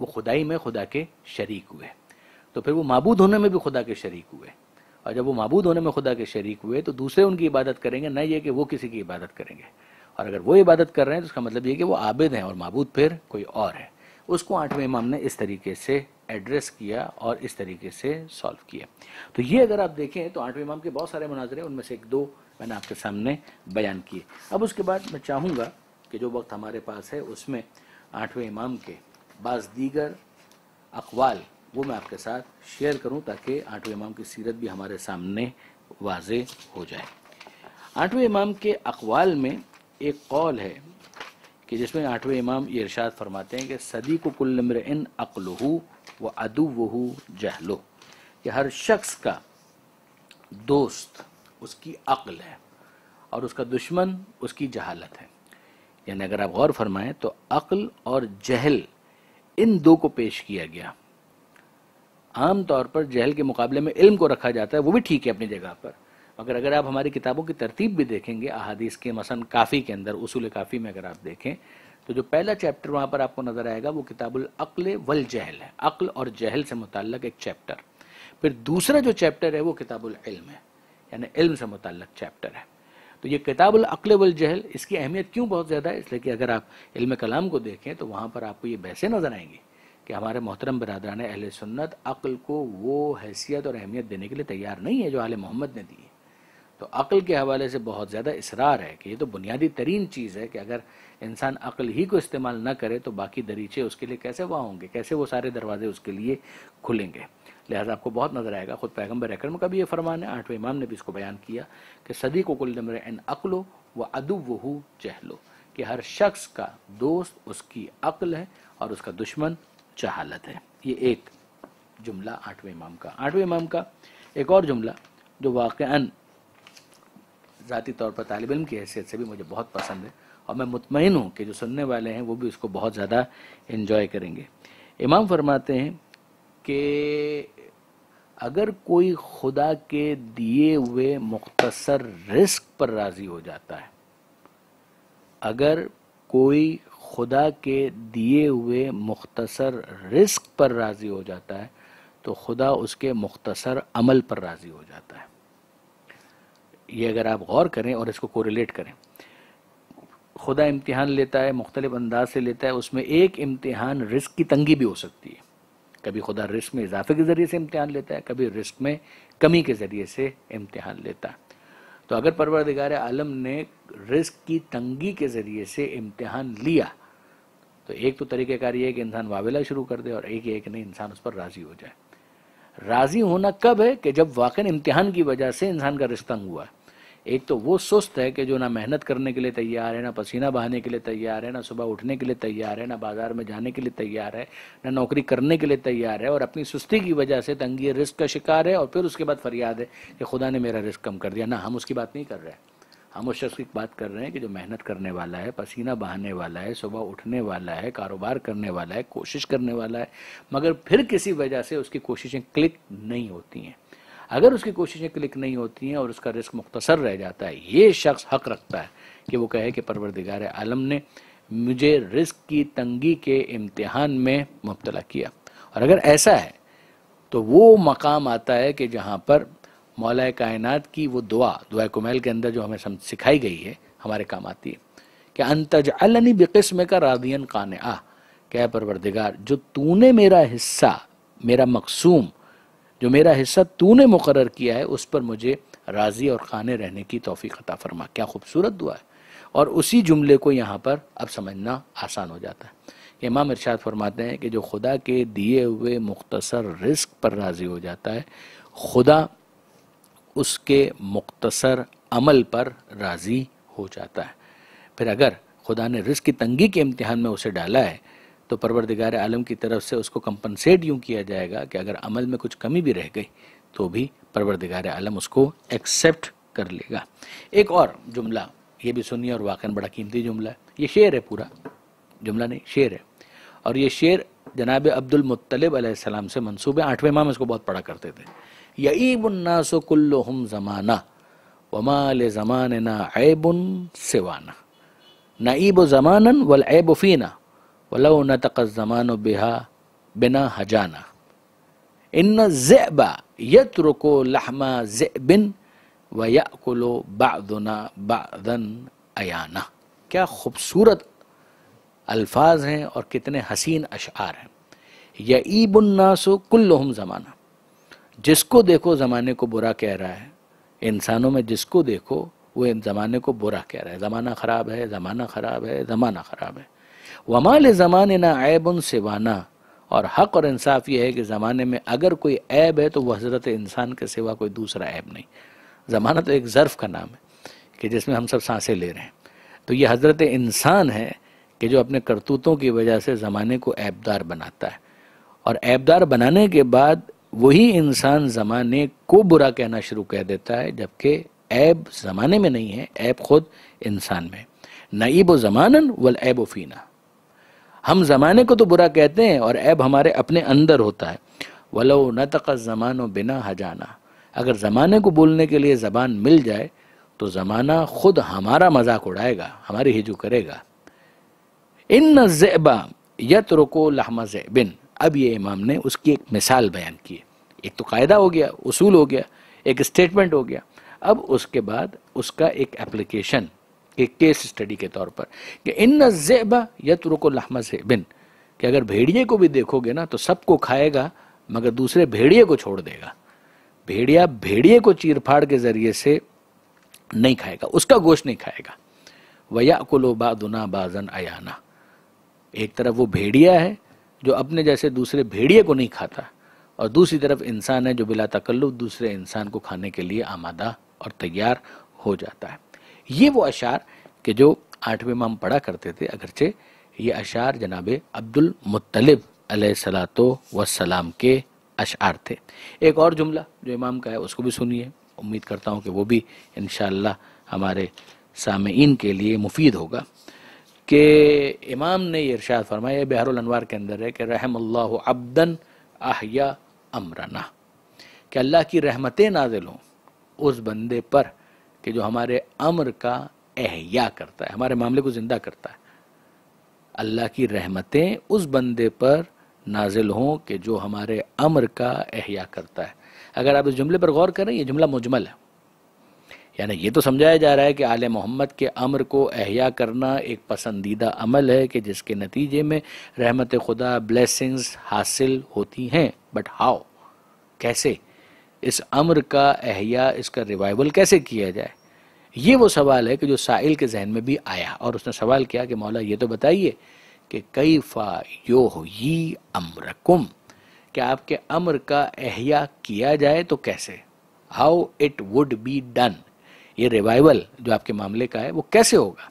वो खुदाई में खुदा के शरीक हुए तो फिर वो मबूद होने में भी खुदा के शरीक हुए और जब वो मबूद होने में खुदा के शरीक हुए तो दूसरे उनकी इबादत करेंगे न ये कि वो किसी की इबादत करेंगे और अगर वो इबादत कर रहे हैं तो उसका मतलब ये कि वो आबिद हैं और मबूद फिर कोई और है उसको आठवें इमाम ने इस तरीके से एड्रेस किया और इस तरीके से सॉल्व किया तो ये अगर आप देखें तो आठवें इमाम के बहुत सारे मनाजरे उनमें से एक दो मैंने आपके सामने बयान किए अब उसके बाद मैं चाहूँगा कि जो वक्त हमारे पास है उसमें आठवें इमाम के बाज़ दीगर अकवाल वो मैं आपके साथ शेयर करूँ ताकि आठवें इमाम की सीरत भी हमारे सामने वाज हो जाए आठवें इमाम के अकवाल में एक कौल है कि जिसमें आठवें इमाम ये इरशाद फरमाते हैं कि सदी को कुल्लमर इन अकलहू व अदु वहू जहलो कि हर शख्स का दोस्त उसकी अक्ल है और उसका दुश्मन उसकी जहालत है यानी अगर आप गौर फरमाएं तो अक्ल और जहल इन दो को पेश किया गया आम तौर पर जहल के मुकाबले में इल्म को रखा जाता है वो भी ठीक है अपनी जगह पर मगर अगर आप हमारी किताबों की तरतीब भी देखेंगे अहादीस के मसन काफ़ी के अंदर उसूल काफ़ी में अगर आप देखें तो जो पहला चैप्टर वहां पर आपको नजर आएगा वो किताबुल अक्ल वल जहल है अक्ल और जहल से मुतक एक चैप्टर फिर दूसरा जो चैप्टर है वो किताबुल इल्म है यानी इल्म से मुतक चैप्टर है तो ये किताबुल अक्ल वल जहल इसकी अहमियत क्यों बहुत ज़्यादा है इसलिए कि अगर आप इल्म कलाम को देखें तो वहाँ पर आपको ये बहसें नजर आएंगे कि हमारे मोहतरम बरदरान अहल सुन्नत अक्ल को वो हैसियत और अहमियत देने के लिए तैयार नहीं है जो आल मोहम्मद ने दी है तो अक्ल के हवाले से बहुत ज़्यादा इसरार है कि ये तो बुनियादी तरीन चीज़ है कि अगर इंसान अकल ही को इस्तेमाल न करे तो बाकी दरीचे उसके लिए कैसे वहाँ होंगे कैसे वो सारे दरवाजे उसके लिए खुलेंगे लिहाजा आपको बहुत नजर आएगा खुद पैगम्बर अक्रम का भी ये फरमान है आठवें इमाम ने भी इसको बयान किया कि सदी को कुल नमर एन अकलो व अदुवहू चहलो कि हर शख्स का दोस्त उसकी अक्ल है और उसका दुश्मन चहालत है ये एक जुमला आठवें इमाम का आठवें इमाम का एक और जुमला जो वाक़ ज़ाती तौर पर तालब इम की हैसियत से भी मुझे बहुत पसंद है और मैं मुतमिन हूँ कि जो सुनने वाले हैं वो भी उसको बहुत ज़्यादा इन्जॉय करेंगे इमाम फरमाते हैं कि अगर कोई खुदा के दिए हुए मुख्तसर रिस्क पर राज़ी हो जाता है अगर कोई खुदा के दिए हुए मुख्तसर रिस्क पर राज़ी हो जाता है तो खुदा उसके मुख्तसर अमल पर राज़ी हो जाता है ये अगर आप गौर करें और इसको कोरिलेट करें खुदा इम्तिहान लेता है मुख्तलिफ अंदाज से लेता है उसमें एक इम्तिहान रिस्क की तंगी भी हो सकती है कभी खुदा रिस्क में इजाफे के ज़रिए से इम्तिहान लेता है कभी रिस्क में कमी के ज़रिए से इम्तिहान लेता है तो अगर परवरदिगार आलम ने रिस्क की तंगी के ज़रिए से इम्तिहान लिया तो एक तो तरीक़ेकार ये है कि इंसान वावेला शुरू कर दे और एक एक नहीं इंसान उस पर राज़ी हो जाए राज़ी होना कब है कि जब वाक़ इम्तिहान की वजह से इंसान का रिस्क तंग हुआ है एक तो वो सुस्त है कि जो ना मेहनत करने के लिए तैयार है ना पसीना बहाने के लिए तैयार है ना सुबह उठने के लिए तैयार है ना बाजार में जाने के लिए तैयार है ना नौकरी करने के लिए तैयार है और अपनी सुस्ती की वजह से तंगी रिस्क का शिकार है और फिर उसके बाद फरियाद है कि खुदा ने मेरा रिस्क कम कर दिया ना हम उसकी बात नहीं कर रहे हैं हम उस शख्स की बात कर रहे हैं कि जो मेहनत करने वाला है पसीना बहाने वाला है सुबह उठने वाला है कारोबार करने वाला है कोशिश करने वाला है मगर फिर किसी वजह से उसकी कोशिशें क्लिक नहीं होती हैं अगर उसकी कोशिशें क्लिक नहीं होती हैं और उसका रिस्क मुख्तसर रह जाता है ये शख्स हक रखता है कि वो कहे कि परवरदिगार आलम ने मुझे रिस्क की तंगी के इम्तहान में मुबतला किया और अगर ऐसा है तो वो मकाम आता है कि जहाँ पर मौल कायनात की वो दुआ दुआ कुमैल के अंदर जो हमें सिखाई गई है हमारे काम आती है कि अंतज अलनी बेकस्म का रादियन कान आ क्या परवरदिगार जो तूने मेरा हिस्सा मेरा मकसूम जो मेरा हिस्सा तूने मुकर किया है उस पर मुझे राज़ी और खाने रहने की तोफ़ी ख़ता फरमा क्या खूबसूरत दुआ है और उसी जुमले को यहाँ पर अब समझना आसान हो जाता है इमाम इरशाद फरमाते हैं कि जो खुदा के दिए हुए मुख्तसर रिस्क पर राज़ी हो जाता है खुदा उसके मुख्तसर अमल पर राज़ी हो जाता है फिर अगर खुदा ने रिस्क की तंगी के इम्तहान में उसे डाला है तो परवरदिगार आलम की तरफ से उसको कंपनसेट यूँ किया जाएगा कि अगर अमल में कुछ कमी भी रह गई तो भी परवरदिगार आलम उसको एक्सेप्ट कर लेगा एक और जुमला ये भी सुनिए और वाकई बड़ा कीमती जुमला है ये शेर है पूरा जुमला नहीं शेर है और ये शेर जनाब अब्दुलमतलब सलाम से मनसूब है आठवें माह में इसको बहुत पढ़ा करते थे हम ज़माना वमाल ज़मान ना ऐबुन सिवाना नईब ज़मानन वल फीना वला न जमान बेहा बिना हजाना इन जेबा यत रुको लहमा जे बिन व याकुलो बाना बान अना क्या खूबसूरत अल्फाज हैं और कितने हसीन अशार हैं यीबुलनासो कुल्लुम ज़माना जिसको देखो ज़माने को बुरा कह रहा है इंसानों में जिसको देखो वो इन ज़माने को बुरा कह रहा है ज़माना ख़राब है ज़माना ख़राब है ज़माना ख़राब है वमाल ज़माने ना ऐब उन सिवाना और हक और इंसाफ ये है कि ज़माने में अगर कोई ऐब है तो वह हज़रत इंसान के सिवा कोई दूसरा ऐब नहीं ज़माना तो एक ज़र्फ़ का नाम है कि जिसमें हम सब सांसें ले रहे हैं तो ये हज़रत इंसान है कि जो अपने करतूतों की वजह से ज़माने को ऐबदार बनाता है और ऐबदार बनाने के बाद वही इंसान ज़माने को बुरा कहना शुरू कह देता है जबकि ऐब ज़माने में नहीं है ऐब खुद इंसान में नईब ज़मानन वल ऐब फ़ीना हम ज़माने को तो बुरा कहते हैं और ऐब हमारे अपने अंदर होता है वलो न तक ज़मानो बिना हजाना अगर ज़माने को बोलने के लिए ज़बान मिल जाए तो ज़माना खुद हमारा मजाक उड़ाएगा हमारी हिजू करेगा इन नज़ेबा यत रुको लहमा जैबिन अब ये इमाम ने उसकी एक मिसाल बयान की है एक तो कायदा हो गया उसूल हो गया एक स्टेटमेंट हो गया अब उसके बाद उसका एक एप्लीकेशन एक केस स्टडी के तौर पर कि इन जेबा यतरकुलहम जेबिन कि अगर भेड़िए को भी देखोगे ना तो सबको खाएगा मगर दूसरे भेड़िए को छोड़ देगा भेड़िया भेड़िए को चीरफाड़ के जरिए से नहीं खाएगा उसका गोश्त नहीं खाएगा वयाकुलो बादुना बाजन अयाना एक तरफ वो भेड़िया है जो अपने जैसे दूसरे भेड़िए को नहीं खाता और दूसरी तरफ इंसान है जो बिला तकल्लु दूसरे इंसान को खाने के लिए आमादा और तैयार हो जाता है ये वो अशार के जो आठवें माम पढ़ा करते थे अगरचे ये अशार जनाब अब्दुल मुत्तलिब सलातो वसलाम के अशार थे एक और जुमला जो इमाम का है उसको भी सुनिए उम्मीद करता हूँ कि वो भी इन हमारे सामीन के लिए मुफीद होगा कि इमाम ने ये इरशाद फरमाया बहरनवार के अंदर है कि रहम अब्दन आहया अमराना कि अल्लाह की रहमतें नाजिल हों उस बंदे पर कि जो हमारे अमर का अहिया करता है हमारे मामले को ज़िंदा करता है अल्लाह की रहमतें उस बंदे पर नाजिल हों कि जो हमारे अमर का अहिया करता है अगर आप इस जुमले पर गौर करें यह जुमला मुजमल है यानी ये तो समझाया जा रहा है कि आल मोहम्मद के अमर को अहिया करना एक पसंदीदा अमल है कि जिसके नतीजे में रहमत खुदा ब्लेसिंग्स हासिल होती हैं बट हाउ कैसे इस अम्र का अहिया इसका रिवाइवल कैसे किया जाए ये वो सवाल है कि जो साइल के जहन में भी आया और उसने सवाल किया कि मौला ये तो बताइए कि कई फ़ा यो ही अम्रकुम कि आपके अम्र का अहिया किया जाए तो कैसे how it would be done ये रिवाइवल जो आपके मामले का है वो कैसे होगा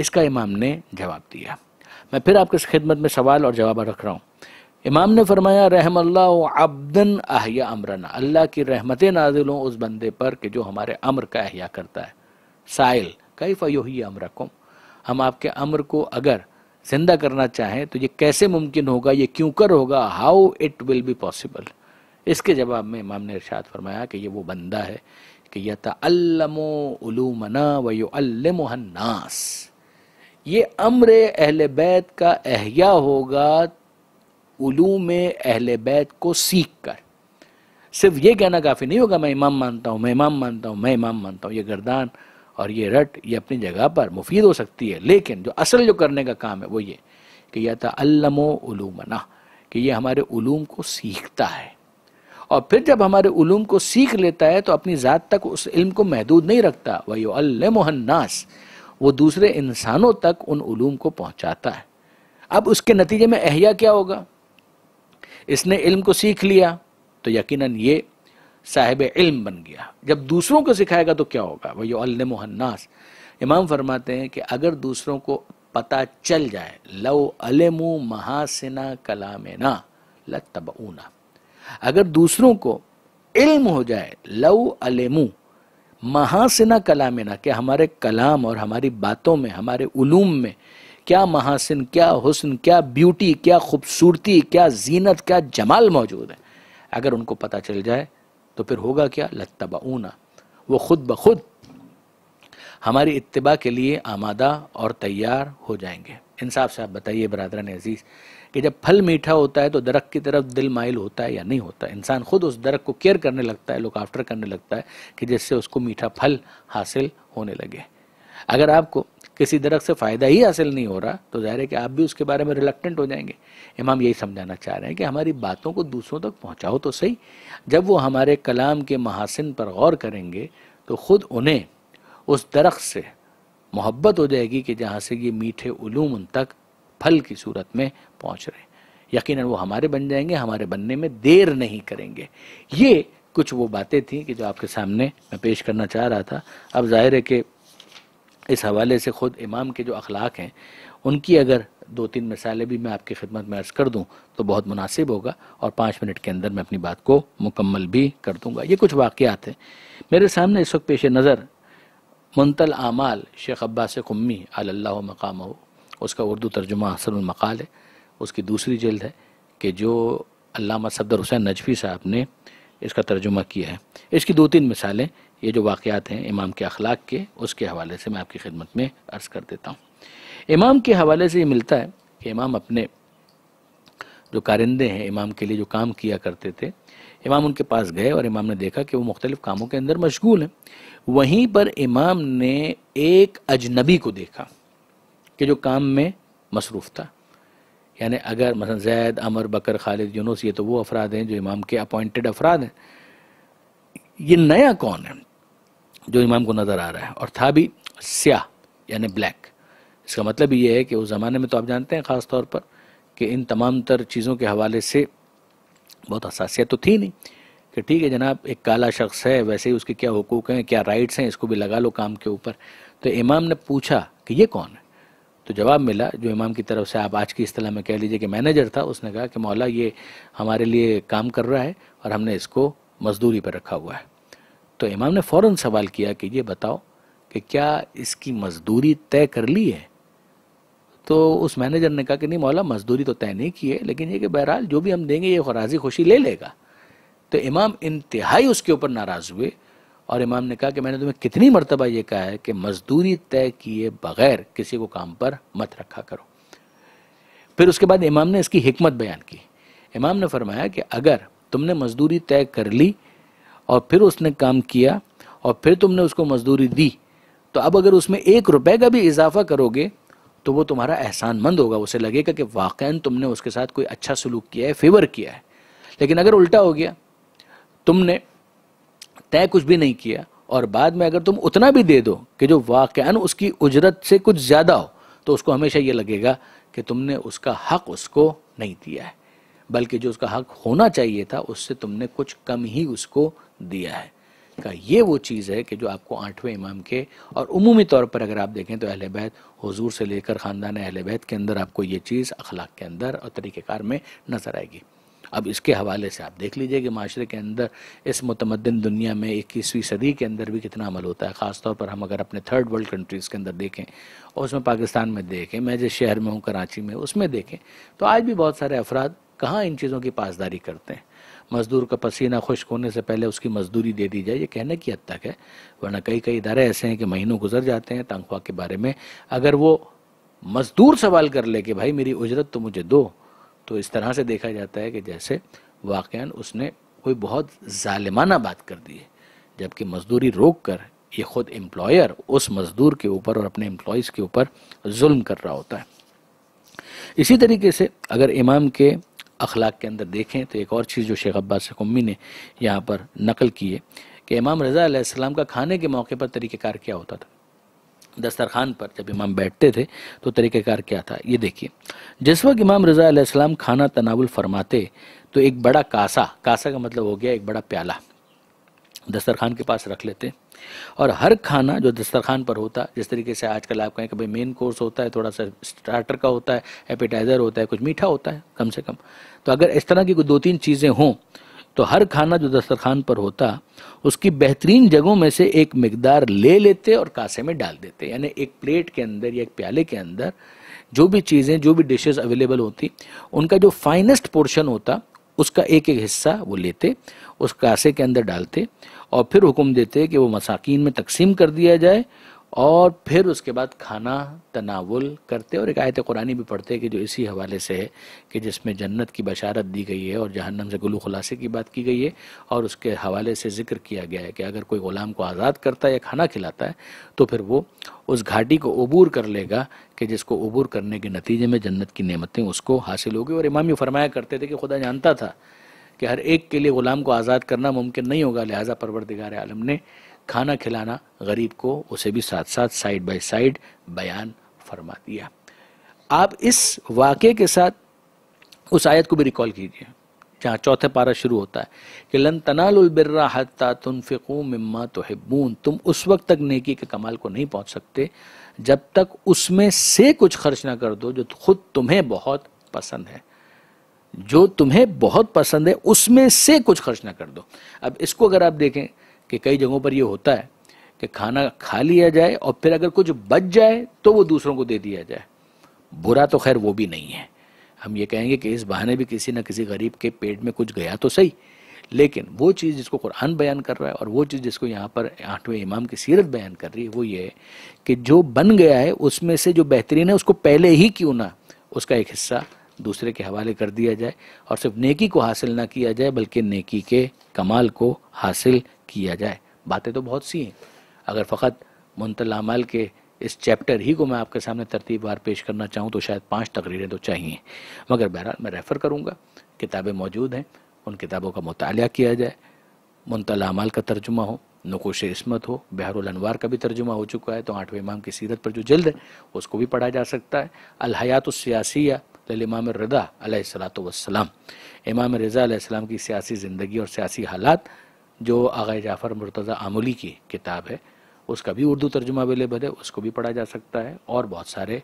इसका इमाम ने जवाब दिया मैं फिर आपकी खिदमत में सवाल और जवाब रख रहा हूँ इमाम ने फरमाया रहम अब्दन अहिया अमरना अल्लाह की रहमत नाजिल हों उस बंदे पर कि जो हमारे अमर का अहिया करता है साइल कई फ़योही को हम आपके अमर को अगर जिंदा करना चाहें तो ये कैसे मुमकिन होगा ये क्यों कर होगा how it will be possible इसके जवाब में इमाम ने इरशाद फरमाया कि ये वो बंदा है कि यतमना वयुअलमनास ये अमर अहल बैत का अहिया होगा उलूम अहल बैत को सीख कर सिर्फ ये कहना काफ़ी नहीं होगा मैं इमाम मानता हूँ मैं इमाम मानता हूँ मैं इमाम मानता हूँ ये गर्दान और ये रट ये अपनी जगह पर मुफीद हो सकती है लेकिन जो असल जो करने का काम है वो ये कि यह तल्लमो उलूमना कि ये हमारे उलूम को सीखता है और फिर जब हमारे उलूम को सीख लेता है तो अपनी ज़ात तक उस इल्म को महदूद नहीं रखता वही अल्लमहन्नास वो दूसरे इंसानों तक उन उलूम को पहुँचाता है अब उसके नतीजे में अहिया क्या होगा इसने इल्म को सीख लिया तो यकीनन ये साहिब इल्म बन गया जब दूसरों को सिखाएगा तो क्या होगा वही अलमोहन्नास इमाम फरमाते हैं कि अगर दूसरों को पता चल जाए लव अलमु महासिना कलामेना ऊना अगर दूसरों को इल्म हो जाए लव अलमु महासिना ना कि हमारे कलाम और हमारी बातों में हमारे उलूम में क्या महासिन क्या हुसन क्या ब्यूटी क्या खूबसूरती क्या जीनत क्या जमाल मौजूद है अगर उनको पता चल जाए तो फिर होगा क्या ऊना वो खुद ब खुद हमारी इतबा के लिए आमादा और तैयार हो जाएंगे इंसाफ से आप बताइए ने अजीज़ कि जब फल मीठा होता है तो दरख की तरफ दिल माइल होता है या नहीं होता इंसान खुद उस दरख को केयर करने लगता है लुक आफ्टर करने लगता है कि जिससे उसको मीठा फल हासिल होने लगे अगर आपको किसी दरख्त से फ़ायदा ही हासिल नहीं हो रहा तो जाहिर है कि आप भी उसके बारे में रिलक्टेंट हो जाएंगे इमाम यही समझाना चाह रहे हैं कि हमारी बातों को दूसरों तक पहुँचाओ तो सही जब वो हमारे कलाम के महासिन पर गौर करेंगे तो ख़ुद उन्हें उस दरख्त से मोहब्बत हो जाएगी कि जहाँ से ये मीठे उलूम उन तक फल की सूरत में पहुँच रहे यकीन वो हमारे बन जाएंगे हमारे बनने में देर नहीं करेंगे ये कुछ वो बातें थी कि जो आपके सामने मैं पेश करना चाह रहा था अब जाहिर है कि इस हवाले से ख़ुद इमाम के जो अखलाक हैं उनकी अगर दो तीन मिसालें भी मैं आपकी खिदमत में अर्ज़ कर दूँ तो बहुत मुनासिब होगा और पाँच मिनट के अंदर मैं अपनी बात को मुकम्मल भी कर दूँगा ये कुछ वाक़ात हैं मेरे सामने इस वक्त पेश नज़र मुंतल आमाल शेख अब्बास कुम्मी अल्लाह मकाम हो उसका उर्दू तर्जुमा असलमकाल है उसकी दूसरी जल्द है कि जो अलामा सफदर हुसैन नजफ़ी साहब ने इसका तर्जुमा किया है इसकी दो तीन मिसालें ये जो वाक़ात हैं इमाम के अखलाक के उसके हवाले से मैं आपकी खिदमत में अर्ज़ कर देता हूँ इमाम के हवाले से ये मिलता है कि इमाम अपने जो कारिंदे हैं इमाम के लिए जो काम किया करते थे इमाम उनके पास गए और इमाम ने देखा कि वो मुख्तलिफ़ कामों के अंदर मशगूल हैं वहीं पर इमाम ने एक अजनबी को देखा कि जो काम में मसरूफ़ था यानी अगर मसलन जैद अमर बकर खालिद यूनुस ये तो वो अफराद हैं जो इमाम के अपॉइंटेड अफराद हैं ये नया कौन है जो इमाम को नज़र आ रहा है और था भी स्याह यानी ब्लैक इसका मतलब ये है कि उस ज़माने में तो आप जानते हैं ख़ास तौर पर कि इन तमाम तर चीज़ों के हवाले से बहुत हसासियत तो थी नहीं कि ठीक है जनाब एक काला शख्स है वैसे ही उसके क्या हुकूक़ हैं क्या राइट्स हैं इसको भी लगा लो काम के ऊपर तो इमाम ने पूछा कि ये कौन है तो जवाब मिला जो इमाम की तरफ से आप आज की अतलाह में कह लीजिए कि मैनेजर था उसने कहा कि मौला ये हमारे लिए काम कर रहा है और हमने इसको मजदूरी पर रखा हुआ है तो इमाम ने फ़ौर सवाल किया कि ये बताओ कि क्या इसकी मजदूरी तय कर ली है तो उस मैनेजर ने कहा कि नहीं मौला मजदूरी तो तय नहीं की है लेकिन ये कि बहरहाल जो भी हम देंगे ये राजी खुशी ले लेगा तो इमाम इंतहाई उसके ऊपर नाराज़ हुए और इमाम ने कहा कि मैंने तुम्हें कितनी मरतबा ये कहा है कि मजदूरी तय किए बगैर किसी को काम पर मत रखा करो फिर उसके बाद इमाम ने इसकी हमत बयान की इमाम ने फरमाया कि अगर तुमने मजदूरी तय कर ली और फिर उसने काम किया और फिर तुमने उसको मजदूरी दी तो अब अगर उसमें एक रुपए का भी इजाफा करोगे तो वो तुम्हारा एहसानमंद होगा उसे लगेगा कि वाकई तुमने उसके साथ कोई अच्छा सलूक किया है फेवर किया है लेकिन अगर उल्टा हो गया तुमने तय कुछ भी नहीं किया और बाद में अगर तुम उतना भी दे दो कि जो वाकयान उसकी उजरत से कुछ ज़्यादा हो तो उसको हमेशा ये लगेगा कि तुमने उसका हक उसको नहीं दिया है बल्कि जो उसका हक होना चाहिए था उससे तुमने कुछ कम ही उसको दिया है का ये वो चीज़ है कि जो आपको आठवें इमाम के और उमूमी तौर पर अगर आप देखें तो अहल बैत हजूर से लेकर ख़ानदान अहल बैत के अंदर आपको ये चीज़ अखलाक के अंदर और तरीक़ेकार में नज़र आएगी अब इसके हवाले से आप देख लीजिए कि माशरे के अंदर इस मतमदन दुनिया में इक्कीसवीं सदी के अंदर भी कितना अमल होता है ख़ासतौर पर हम अगर अपने थर्ड वर्ल्ड कंट्रीज़ के अंदर देखें और उसमें पाकिस्तान में देखें मैं जिस शहर में हूँ कराची में उसमें देखें तो आज भी बहुत सारे अफराद कहाँ इन चीज़ों की पासदारी करते हैं मज़दूर का पसीना खुश्क होने से पहले उसकी मजदूरी दे दी जाए ये कहने की हद तक है वरना कई कई इदारे ऐसे हैं कि महीनों गुजर जाते हैं तनख्वाह के बारे में अगर वो मजदूर सवाल कर ले कि भाई मेरी उजरत तो मुझे दो तो इस तरह से देखा जाता है कि जैसे वाकया उसने कोई बहुत ालिमाना बात कर दी है जबकि मजदूरी रोक कर ये खुद एम्प्लॉयर उस मजदूर के ऊपर और अपने एम्प्लॉयज़ के ऊपर जुल्म कर रहा होता है इसी तरीके से अगर इमाम के अखलाक के अंदर देखें तो एक और चीज़ जो शेख अब्बास कुम्मी ने यहाँ पर नकल की है कि इमाम रज़ा का खाने के मौके पर तरीक़ार क्या होता था दस्तरखान पर जब इमाम बैठते थे तो तरीक़ेकार क्या था ये देखिए जिस वक्त इमाम रज़ा आसमाम खाना तनावल फरमाते तो एक बड़ा कासा कासा का मतलब हो गया एक बड़ा प्याला दस्तरखान के पास रख लेते और हर खाना जो दस्तरखान पर होता जिस तरीके से आजकल आप कहें कभी मेन कोर्स होता है थोड़ा सा स्टार्टर का होता है एपेटाइज़र होता है कुछ मीठा होता है कम से कम तो अगर इस तरह की कोई दो तीन चीज़ें हों तो हर खाना जो दस्तरखान पर होता उसकी बेहतरीन जगहों में से एक मकदार ले लेते और कासे में डाल देते यानी एक प्लेट के अंदर या एक प्याले के अंदर जो भी चीज़ें जो भी डिशेस अवेलेबल होती उनका जो फाइनेस्ट पोर्शन होता उसका एक एक हिस्सा वो लेते उस कासे के अंदर डालते और फिर हुक्म देते कि वो मसाकिन में तकसीम कर दिया जाए और फिर उसके बाद खाना तनावुल करते और एक आयत कुरानी भी पढ़ते कि जो इसी हवाले से है कि जिसमें जन्नत की बशारत दी गई है और जहन्नम से गुलू खुलासे की बात की गई है और उसके हवाले से जिक्र किया गया है कि अगर कोई ग़ुलाम को आज़ाद करता है या खाना खिलाता है तो फिर वो उस घाटी को अबूर कर लेगा कि जिसको अबूर करने के नतीजे में जन्नत की नियमतें उसको हासिल होगी और इमाम ये फरमाया करते थे कि खुदा जानता था कि हर एक के लिए ग़ुलाम को आज़ाद करना मुमकिन नहीं होगा लिहाजा परवरदिगार आलम ने खाना खिलाना गरीब को उसे भी साथ साथ साइड बाई साइड बयान फरमा दिया आप इस वाक़े के साथ उस आयत को भी रिकॉल कीजिए जहाँ चौथे पारा शुरू होता है कि लन तनालबिर्रा हत्ता तुनफ़िकू मम्मा तोहबून तुम उस वक्त तक नेकी के कमाल को नहीं पहुँच सकते जब तक उसमें से कुछ खर्च ना कर दो जो खुद तुम्हें बहुत पसंद है जो तुम्हें बहुत पसंद है उसमें से कुछ खर्च ना कर दो अब इसको अगर आप देखें कि कई जगहों पर यह होता है कि खाना खा लिया जाए और फिर अगर कुछ बच जाए तो वो दूसरों को दे दिया जाए बुरा तो खैर वो भी नहीं है हम ये कहेंगे कि इस बहाने भी किसी ना किसी गरीब के पेट में कुछ गया तो सही लेकिन वो चीज़ जिसको कुरान बयान कर रहा है और वो चीज़ जिसको यहाँ पर आठवें इमाम की सीरत बयान कर रही है वो ये है कि जो बन गया है उसमें से जो बेहतरीन है उसको पहले ही क्यों ना उसका एक हिस्सा दूसरे के हवाले कर दिया जाए और सिर्फ नेकी को हासिल ना किया जाए बल्कि नेकी के कमाल को हासिल किया जाए बातें तो बहुत सी हैं अगर फ़कत मुंतलामल के इस चैप्टर ही को मैं आपके सामने तरतीब बार पेश करना चाहूँ तो शायद पाँच तकरीरें तो चाहिए मगर बहरहाल मैं रेफ़र करूँगा किताबें मौजूद हैं उन किताबों का मताल किया जाए मुंतलामल का तर्जुमा हो नकोश इसमत हो बहरुलनवार का भी तर्जुमा हो चुका है तो आठवें इमाम की सीरत पर जो जल्द है उसको भी पढ़ा जा सकता है अलहयात सियासिया इमाम अलात वसलाम इमाम रज़ा सलाम की सियासी ज़िंदगी और सियासी हालात जो आगे जाफ़र मुर्तज़ा आमली की किताब है उसका भी उर्दू तर्जुमा अवेलेबल है उसको भी पढ़ा जा सकता है और बहुत सारे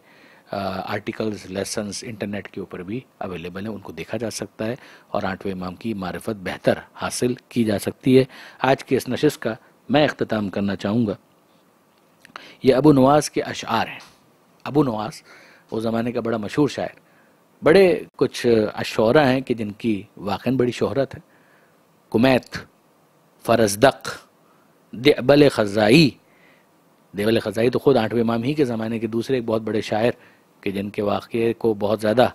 आर्टिकल्स लेसन्स इंटरनेट के ऊपर भी अवेलेबल हैं उनको देखा जा सकता है और आठवें इमाम की मारफत बेहतर हासिल की जा सकती है आज की इस नशस्त का मैं अख्ताम करना चाहूँगा ये अबू नवाज़ के अशार हैं अबू नवाज़ वो ज़माने का बड़ा मशहूर शायर बड़े कुछ अशरा हैं कि जिनकी वाकई बड़ी शहरत है कुमैत फरजदक देबल ख़ज़ाई देवल ख़ज़ाई तो ख़ुद आठवें इमाम ही के ज़माने के दूसरे एक बहुत बड़े शायर के जिनके वाक़े को बहुत ज़्यादा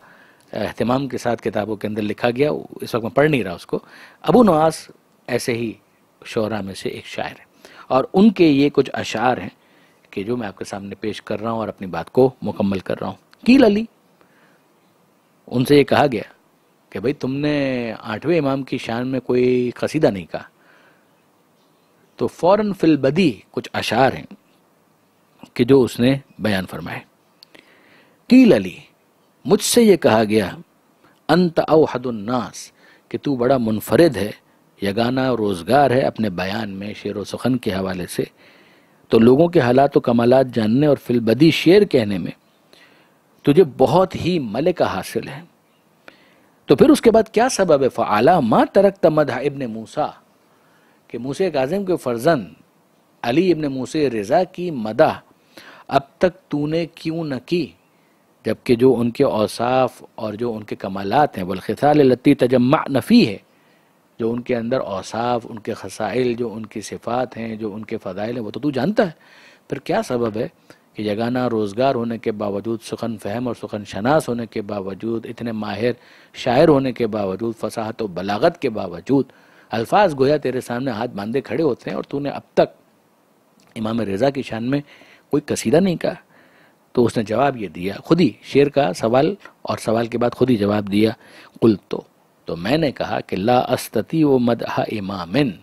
अहतमाम के साथ किताबों के अंदर लिखा गया इस वक्त मैं पढ़ नहीं रहा उसको अबू नवास ऐसे ही शोरा में से एक शायर है और उनके ये कुछ अशार हैं कि जो मैं आपके सामने पेश कर रहा हूँ और अपनी बात को मुकम्मल कर रहा हूँ कील अली उनसे ये कहा गया कि भाई तुमने आठवें इमाम की शान में कोई कसीदा नहीं कहा तो फ़ौर फिलबदी कुछ अशार हैं कि जो उसने बयान फरमाए की लली मुझसे ये कहा गया अंत अवहदुन्नास कि तू बड़ा मुनफरद है यगाना रोज़गार है अपने बयान में शेर व के हवाले से तो लोगों के हालात व कमालत जानने और फिलबदी शेर कहने में तुझे बहुत ही मल का हासिल है तो फिर उसके बाद क्या सबब है फला माँ तरक तमद इबन मूसा कि मूसे काजिम के फर्जन अली इबन मूसे रज़ा की मदा अब तक तूने क्यों न की जबकि जो उनके औसाफ और जो उनके कमालत हैं बलखसाल लती तजमा नफ़ी है जो उनके अंदर औसाफ उनके खसाइल जो उनकी सिफ़ात हैं जो उनके फ़जाइल हैं वो तो तू जानता है फिर क्या सबब है कि जगाना रोज़गार होने के बावजूद सुखन फहम और सुखन शनास होने के बावजूद इतने माहिर शायर होने के बावजूद फसाहत व बलागत के बावजूद अल्फाज गोया तेरे सामने हाथ बांधे खड़े होते हैं और तूने अब तक इमाम रज़ा की शान में कोई कसीदा नहीं कहा तो उसने जवाब ये दिया खुद ही शेर का सवाल और सवाल के बाद खुद ही जवाब दिया कुल तो तो मैंने कहा कि ला अस्तती व मदहा इमामिन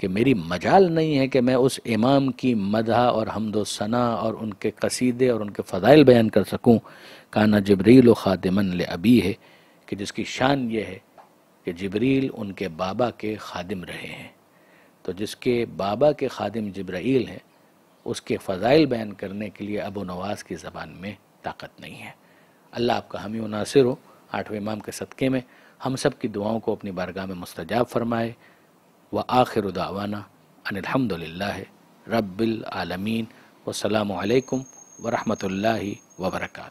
कि मेरी मजाल नहीं है कि मैं उस इमाम की मदा और हमदोसना और उनके कसीदे और उनके फ़ज़ाइल बयान कर सकूँ काना जबरील ख़ादमन अबी है कि जिसकी शान यह है कि जबरील उनके बाबा के खादिम रहे हैं तो जिसके बाबा के खादिम जबराइल हैं उसके फ़ज़ाइल बयान करने के लिए अबो नवाज़ की ज़बान में ताकत नहीं है अल्लाह आपका हमी नासिर हो आठवें इमाम के सदक़े में हम सब की दुआओं को अपनी बारगाह में मुस्तजाब फरमाए व आखिर दावाना अनिलहमदिल्ला रब्बिल वसलम वरहमल वर्का